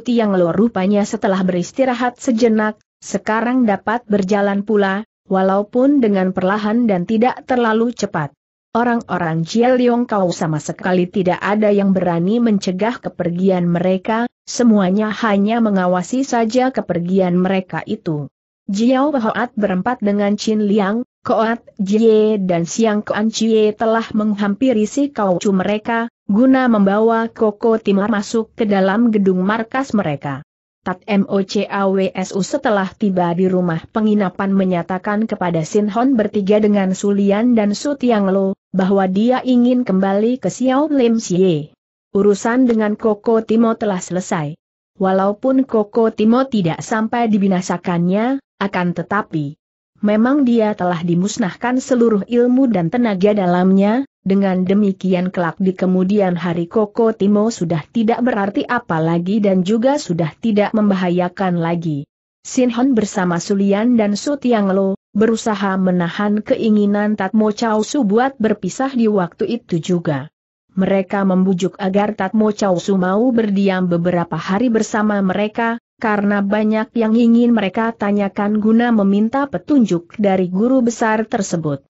Yang Lo rupanya setelah beristirahat sejenak, sekarang dapat berjalan pula, walaupun dengan perlahan dan tidak terlalu cepat. Orang-orang Liong Kau sama sekali tidak ada yang berani mencegah kepergian mereka, semuanya hanya mengawasi saja kepergian mereka itu. Jiao Hoat berempat dengan Chin Liang, Koat Jie dan Siang Kuan Chie telah menghampiri si kaucu mereka, guna membawa Koko Timar masuk ke dalam gedung markas mereka. Tat MOCAWSU setelah tiba di rumah penginapan menyatakan kepada Sin Hon bertiga dengan Sulian dan Su Tiang Lo, bahwa dia ingin kembali ke Xiao Lim Xie. Urusan dengan Koko Timo telah selesai. Walaupun Koko Timo tidak sampai dibinasakannya, akan tetapi memang dia telah dimusnahkan seluruh ilmu dan tenaga dalamnya, dengan demikian kelak di kemudian hari Koko Timo sudah tidak berarti apa lagi dan juga sudah tidak membahayakan lagi. Sinhon bersama Sulian dan Sutiang Lo, berusaha menahan keinginan Tatmo Chow Su buat berpisah di waktu itu juga. Mereka membujuk agar Tatmo Chow Su mau berdiam beberapa hari bersama mereka, karena banyak yang ingin mereka tanyakan guna meminta petunjuk dari guru besar tersebut.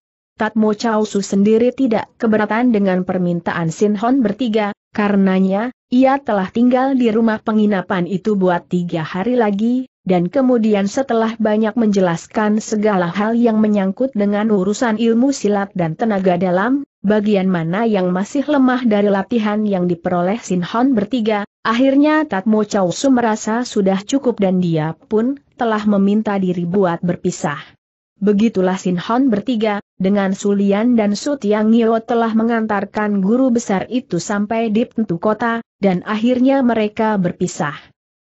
Tatmo Chao Su sendiri tidak keberatan dengan permintaan Sin Hon bertiga, karenanya, ia telah tinggal di rumah penginapan itu buat tiga hari lagi, dan kemudian setelah banyak menjelaskan segala hal yang menyangkut dengan urusan ilmu silat dan tenaga dalam, bagian mana yang masih lemah dari latihan yang diperoleh Sin Hon bertiga, akhirnya Tatmo Chao Su merasa sudah cukup dan dia pun telah meminta diri buat berpisah. Begitulah Sin Hon bertiga, dengan Sulian dan Su Tiang Nio telah mengantarkan guru besar itu sampai di pintu kota, dan akhirnya mereka berpisah.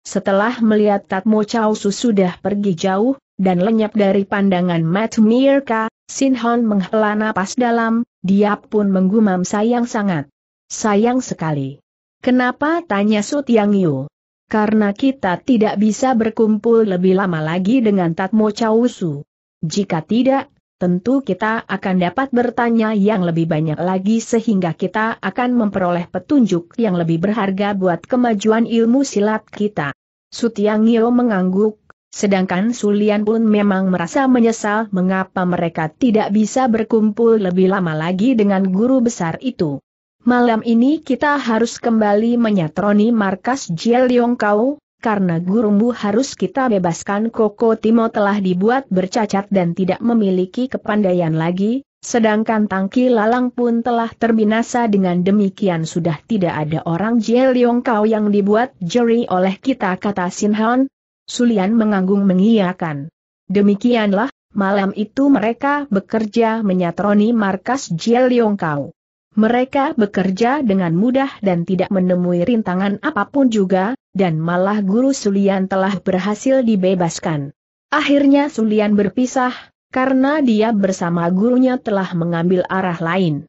Setelah melihat Tatmo Chow Su sudah pergi jauh, dan lenyap dari pandangan Matt Mirka, Sin Hon menghela napas dalam, dia pun menggumam sayang sangat. Sayang sekali. Kenapa tanya Su Tiang Nio? Karena kita tidak bisa berkumpul lebih lama lagi dengan Tatmo Chow Su. Jika tidak, tentu kita akan dapat bertanya yang lebih banyak lagi sehingga kita akan memperoleh petunjuk yang lebih berharga buat kemajuan ilmu silat kita. Sutiangio mengangguk, sedangkan Sulian pun memang merasa menyesal mengapa mereka tidak bisa berkumpul lebih lama lagi dengan guru besar itu. Malam ini kita harus kembali menyatroni markas Jiel Kau, karena gurumu harus kita bebaskan Koko Timo telah dibuat bercacat dan tidak memiliki kepandaian lagi, sedangkan Tangki Lalang pun telah terbinasa dengan demikian sudah tidak ada orang Jeliong Kau yang dibuat jeri oleh kita kata Sinhan. Sulian menganggung mengiyakan. Demikianlah, malam itu mereka bekerja menyatroni markas Jeliong Kau. Mereka bekerja dengan mudah dan tidak menemui rintangan apapun juga, dan malah guru Sulian telah berhasil dibebaskan. Akhirnya Sulian berpisah, karena dia bersama gurunya telah mengambil arah lain.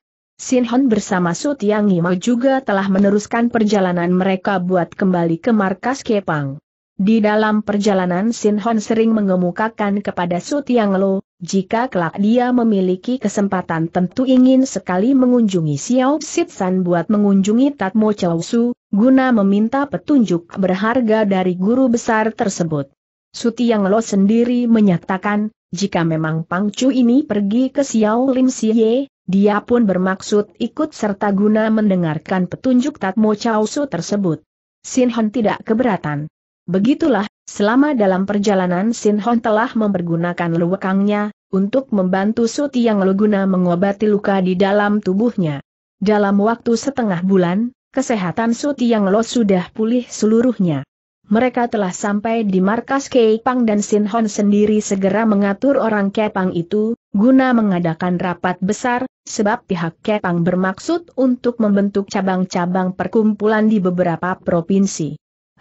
Hon bersama Sutiang Yimo juga telah meneruskan perjalanan mereka buat kembali ke markas Kepang. Di dalam perjalanan Hon sering mengemukakan kepada Sutiang Lo, jika kelak dia memiliki kesempatan tentu ingin sekali mengunjungi Xiao Sitsan buat mengunjungi Tatmo Chow Su, guna meminta petunjuk berharga dari guru besar tersebut. Suti Yang Lo sendiri menyatakan, jika memang Pang Chu ini pergi ke Xiao Lim Siye, dia pun bermaksud ikut serta guna mendengarkan petunjuk Tatmo Chow Su tersebut. Sin Han tidak keberatan. Begitulah Selama dalam perjalanan Sin Hon telah mempergunakan luwekangnya, untuk membantu Su Tiang Luguna mengobati luka di dalam tubuhnya. Dalam waktu setengah bulan, kesehatan Su Tiang Lo sudah pulih seluruhnya. Mereka telah sampai di markas Kepang dan Sin Hon sendiri segera mengatur orang Kepang itu, guna mengadakan rapat besar, sebab pihak Kepang bermaksud untuk membentuk cabang-cabang perkumpulan di beberapa provinsi.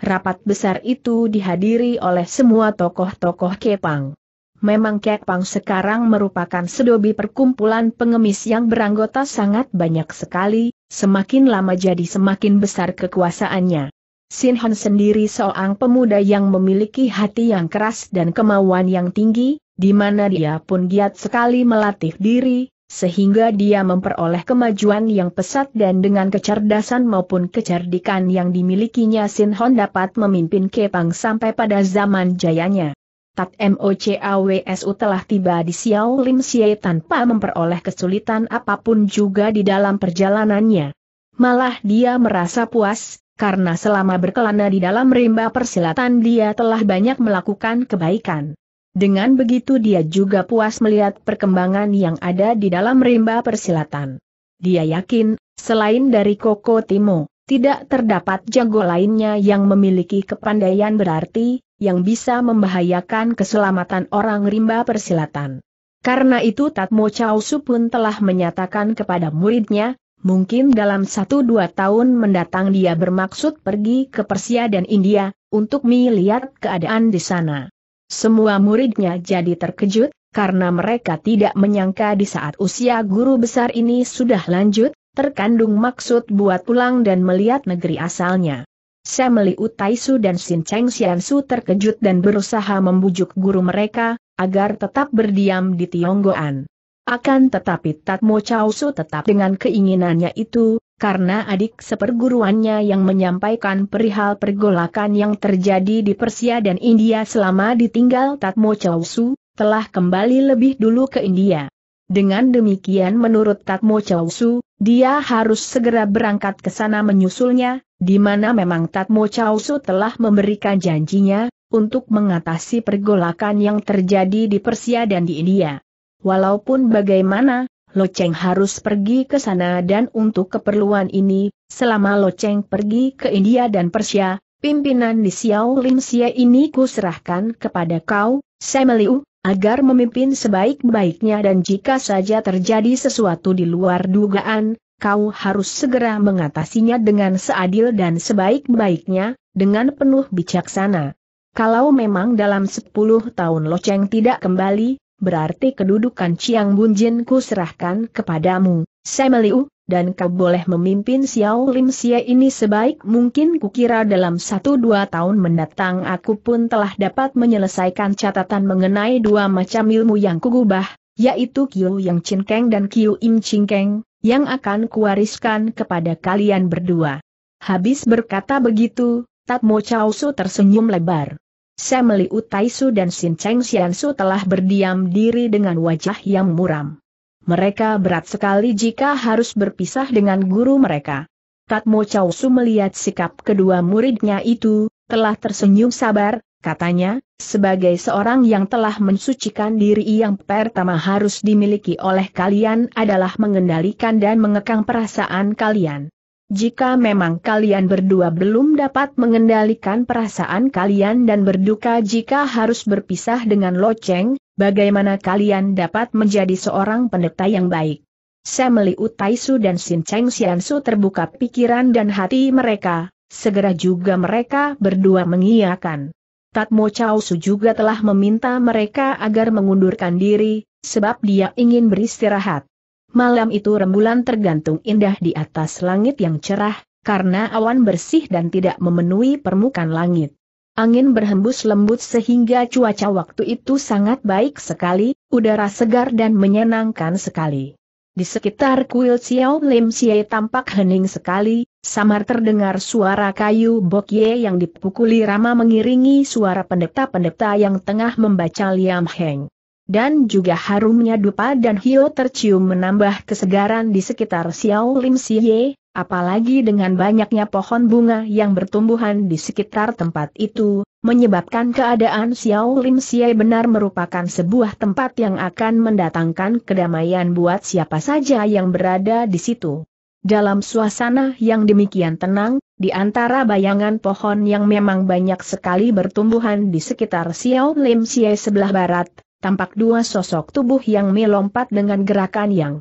Rapat besar itu dihadiri oleh semua tokoh-tokoh Kepang. Memang Kepang sekarang merupakan sedobi perkumpulan pengemis yang beranggota sangat banyak sekali, semakin lama jadi semakin besar kekuasaannya. Sinhan sendiri seorang pemuda yang memiliki hati yang keras dan kemauan yang tinggi, di mana dia pun giat sekali melatih diri, sehingga dia memperoleh kemajuan yang pesat dan dengan kecerdasan maupun kecerdikan yang dimilikinya Sin Hon dapat memimpin Kepang sampai pada zaman jayanya. Tat MOCAWSU telah tiba di Xiao Lim Xie tanpa memperoleh kesulitan apapun juga di dalam perjalanannya. Malah dia merasa puas, karena selama berkelana di dalam rimba persilatan dia telah banyak melakukan kebaikan. Dengan begitu dia juga puas melihat perkembangan yang ada di dalam rimba persilatan. Dia yakin, selain dari Koko Timo, tidak terdapat jago lainnya yang memiliki kepandaian berarti, yang bisa membahayakan keselamatan orang rimba persilatan. Karena itu Tatmo Chausu pun telah menyatakan kepada muridnya, mungkin dalam satu dua tahun mendatang dia bermaksud pergi ke Persia dan India, untuk melihat keadaan di sana. Semua muridnya jadi terkejut, karena mereka tidak menyangka di saat usia guru besar ini sudah lanjut, terkandung maksud buat pulang dan melihat negeri asalnya. Semeli Utaisu dan Sin Cheng Xiansu terkejut dan berusaha membujuk guru mereka, agar tetap berdiam di Tionggoan. Akan tetapi Tatmo Chausu tetap dengan keinginannya itu, karena adik seperguruannya yang menyampaikan perihal pergolakan yang terjadi di Persia dan India selama ditinggal Tatmo Chausu, telah kembali lebih dulu ke India. Dengan demikian menurut Tatmo Chausu, dia harus segera berangkat ke sana menyusulnya, di mana memang Tatmo Chausu telah memberikan janjinya, untuk mengatasi pergolakan yang terjadi di Persia dan di India. Walaupun bagaimana, Loceng harus pergi ke sana dan untuk keperluan ini, selama Loceng pergi ke India dan Persia, pimpinan di Xiao Lim Xie ini kuserahkan kepada kau, Semeliu, agar memimpin sebaik-baiknya dan jika saja terjadi sesuatu di luar dugaan, kau harus segera mengatasinya dengan seadil dan sebaik-baiknya, dengan penuh bijaksana. Kalau memang dalam 10 tahun Loceng tidak kembali, berarti kedudukan Chiang Bunjin ku serahkan kepadamu, Semeliu, dan kau boleh memimpin Xiao Lim Sia ini sebaik mungkin kukira dalam satu dua tahun mendatang aku pun telah dapat menyelesaikan catatan mengenai dua macam ilmu yang kugubah, yaitu Qiu Yang Cinkeng dan Qiu Im Cinkeng, yang akan kuwariskan kepada kalian berdua. Habis berkata begitu, Tatmo Su tersenyum lebar. Semeli Utaisu dan Sin Cheng Xiansu telah berdiam diri dengan wajah yang muram. Mereka berat sekali jika harus berpisah dengan guru mereka. Tatmo Chow Su melihat sikap kedua muridnya itu, telah tersenyum sabar, katanya, sebagai seorang yang telah mensucikan diri yang pertama harus dimiliki oleh kalian adalah mengendalikan dan mengekang perasaan kalian. Jika memang kalian berdua belum dapat mengendalikan perasaan kalian dan berduka jika harus berpisah dengan Loceng, bagaimana kalian dapat menjadi seorang pendeta yang baik? Semeli Utaisu dan Sin Cheng Xiansu terbuka pikiran dan hati mereka, segera juga mereka berdua mengiyakan. Tatmo Chow Su juga telah meminta mereka agar mengundurkan diri, sebab dia ingin beristirahat malam itu rembulan tergantung indah di atas langit yang cerah, karena awan bersih dan tidak memenuhi permukaan langit. Angin berhembus lembut sehingga cuaca waktu itu sangat baik sekali, udara segar dan menyenangkan sekali. Di sekitar kuil Xiao Lim Xie tampak hening sekali, samar terdengar suara kayu bokye yang dipukuli rama mengiringi suara pendeta-pendeta yang tengah membaca Liam Heng. Dan juga harumnya dupa dan hio tercium menambah kesegaran di sekitar Xiao Lim Siye, apalagi dengan banyaknya pohon bunga yang bertumbuhan di sekitar tempat itu, menyebabkan keadaan Xiao Lim Siye benar merupakan sebuah tempat yang akan mendatangkan kedamaian buat siapa saja yang berada di situ. Dalam suasana yang demikian tenang, di antara bayangan pohon yang memang banyak sekali bertumbuhan di sekitar Xiao Lim Siye sebelah barat, tampak dua sosok tubuh yang melompat dengan gerakan yang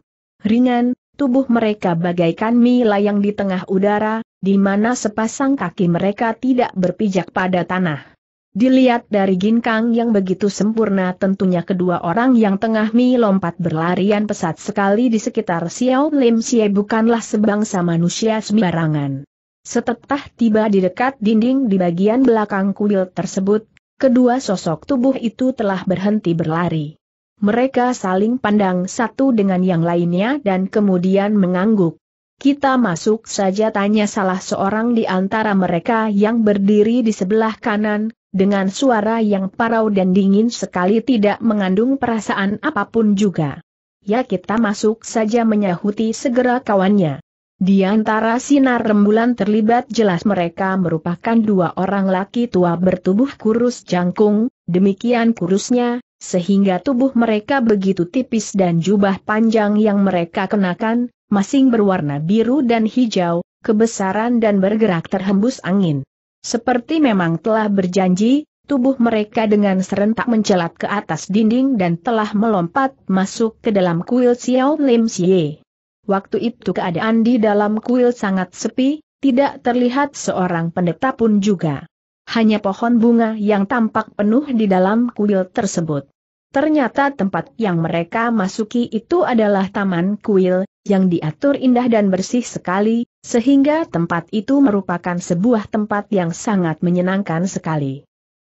ringan, tubuh mereka bagaikan mie layang di tengah udara, di mana sepasang kaki mereka tidak berpijak pada tanah. Dilihat dari ginkang yang begitu sempurna tentunya kedua orang yang tengah mie lompat berlarian pesat sekali di sekitar Xiao Lim Xie bukanlah sebangsa manusia sembarangan. Setelah tiba di dekat dinding di bagian belakang kuil tersebut, kedua sosok tubuh itu telah berhenti berlari. Mereka saling pandang satu dengan yang lainnya dan kemudian mengangguk. Kita masuk saja tanya salah seorang di antara mereka yang berdiri di sebelah kanan, dengan suara yang parau dan dingin sekali tidak mengandung perasaan apapun juga. Ya kita masuk saja menyahuti segera kawannya. Di antara sinar rembulan terlibat jelas mereka merupakan dua orang laki tua bertubuh kurus jangkung, demikian kurusnya, sehingga tubuh mereka begitu tipis dan jubah panjang yang mereka kenakan, masing berwarna biru dan hijau, kebesaran dan bergerak terhembus angin. Seperti memang telah berjanji, tubuh mereka dengan serentak mencelat ke atas dinding dan telah melompat masuk ke dalam kuil Xiao Lim Xie. Waktu itu keadaan di dalam kuil sangat sepi, tidak terlihat seorang pendeta pun juga. Hanya pohon bunga yang tampak penuh di dalam kuil tersebut. Ternyata tempat yang mereka masuki itu adalah taman kuil, yang diatur indah dan bersih sekali, sehingga tempat itu merupakan sebuah tempat yang sangat menyenangkan sekali.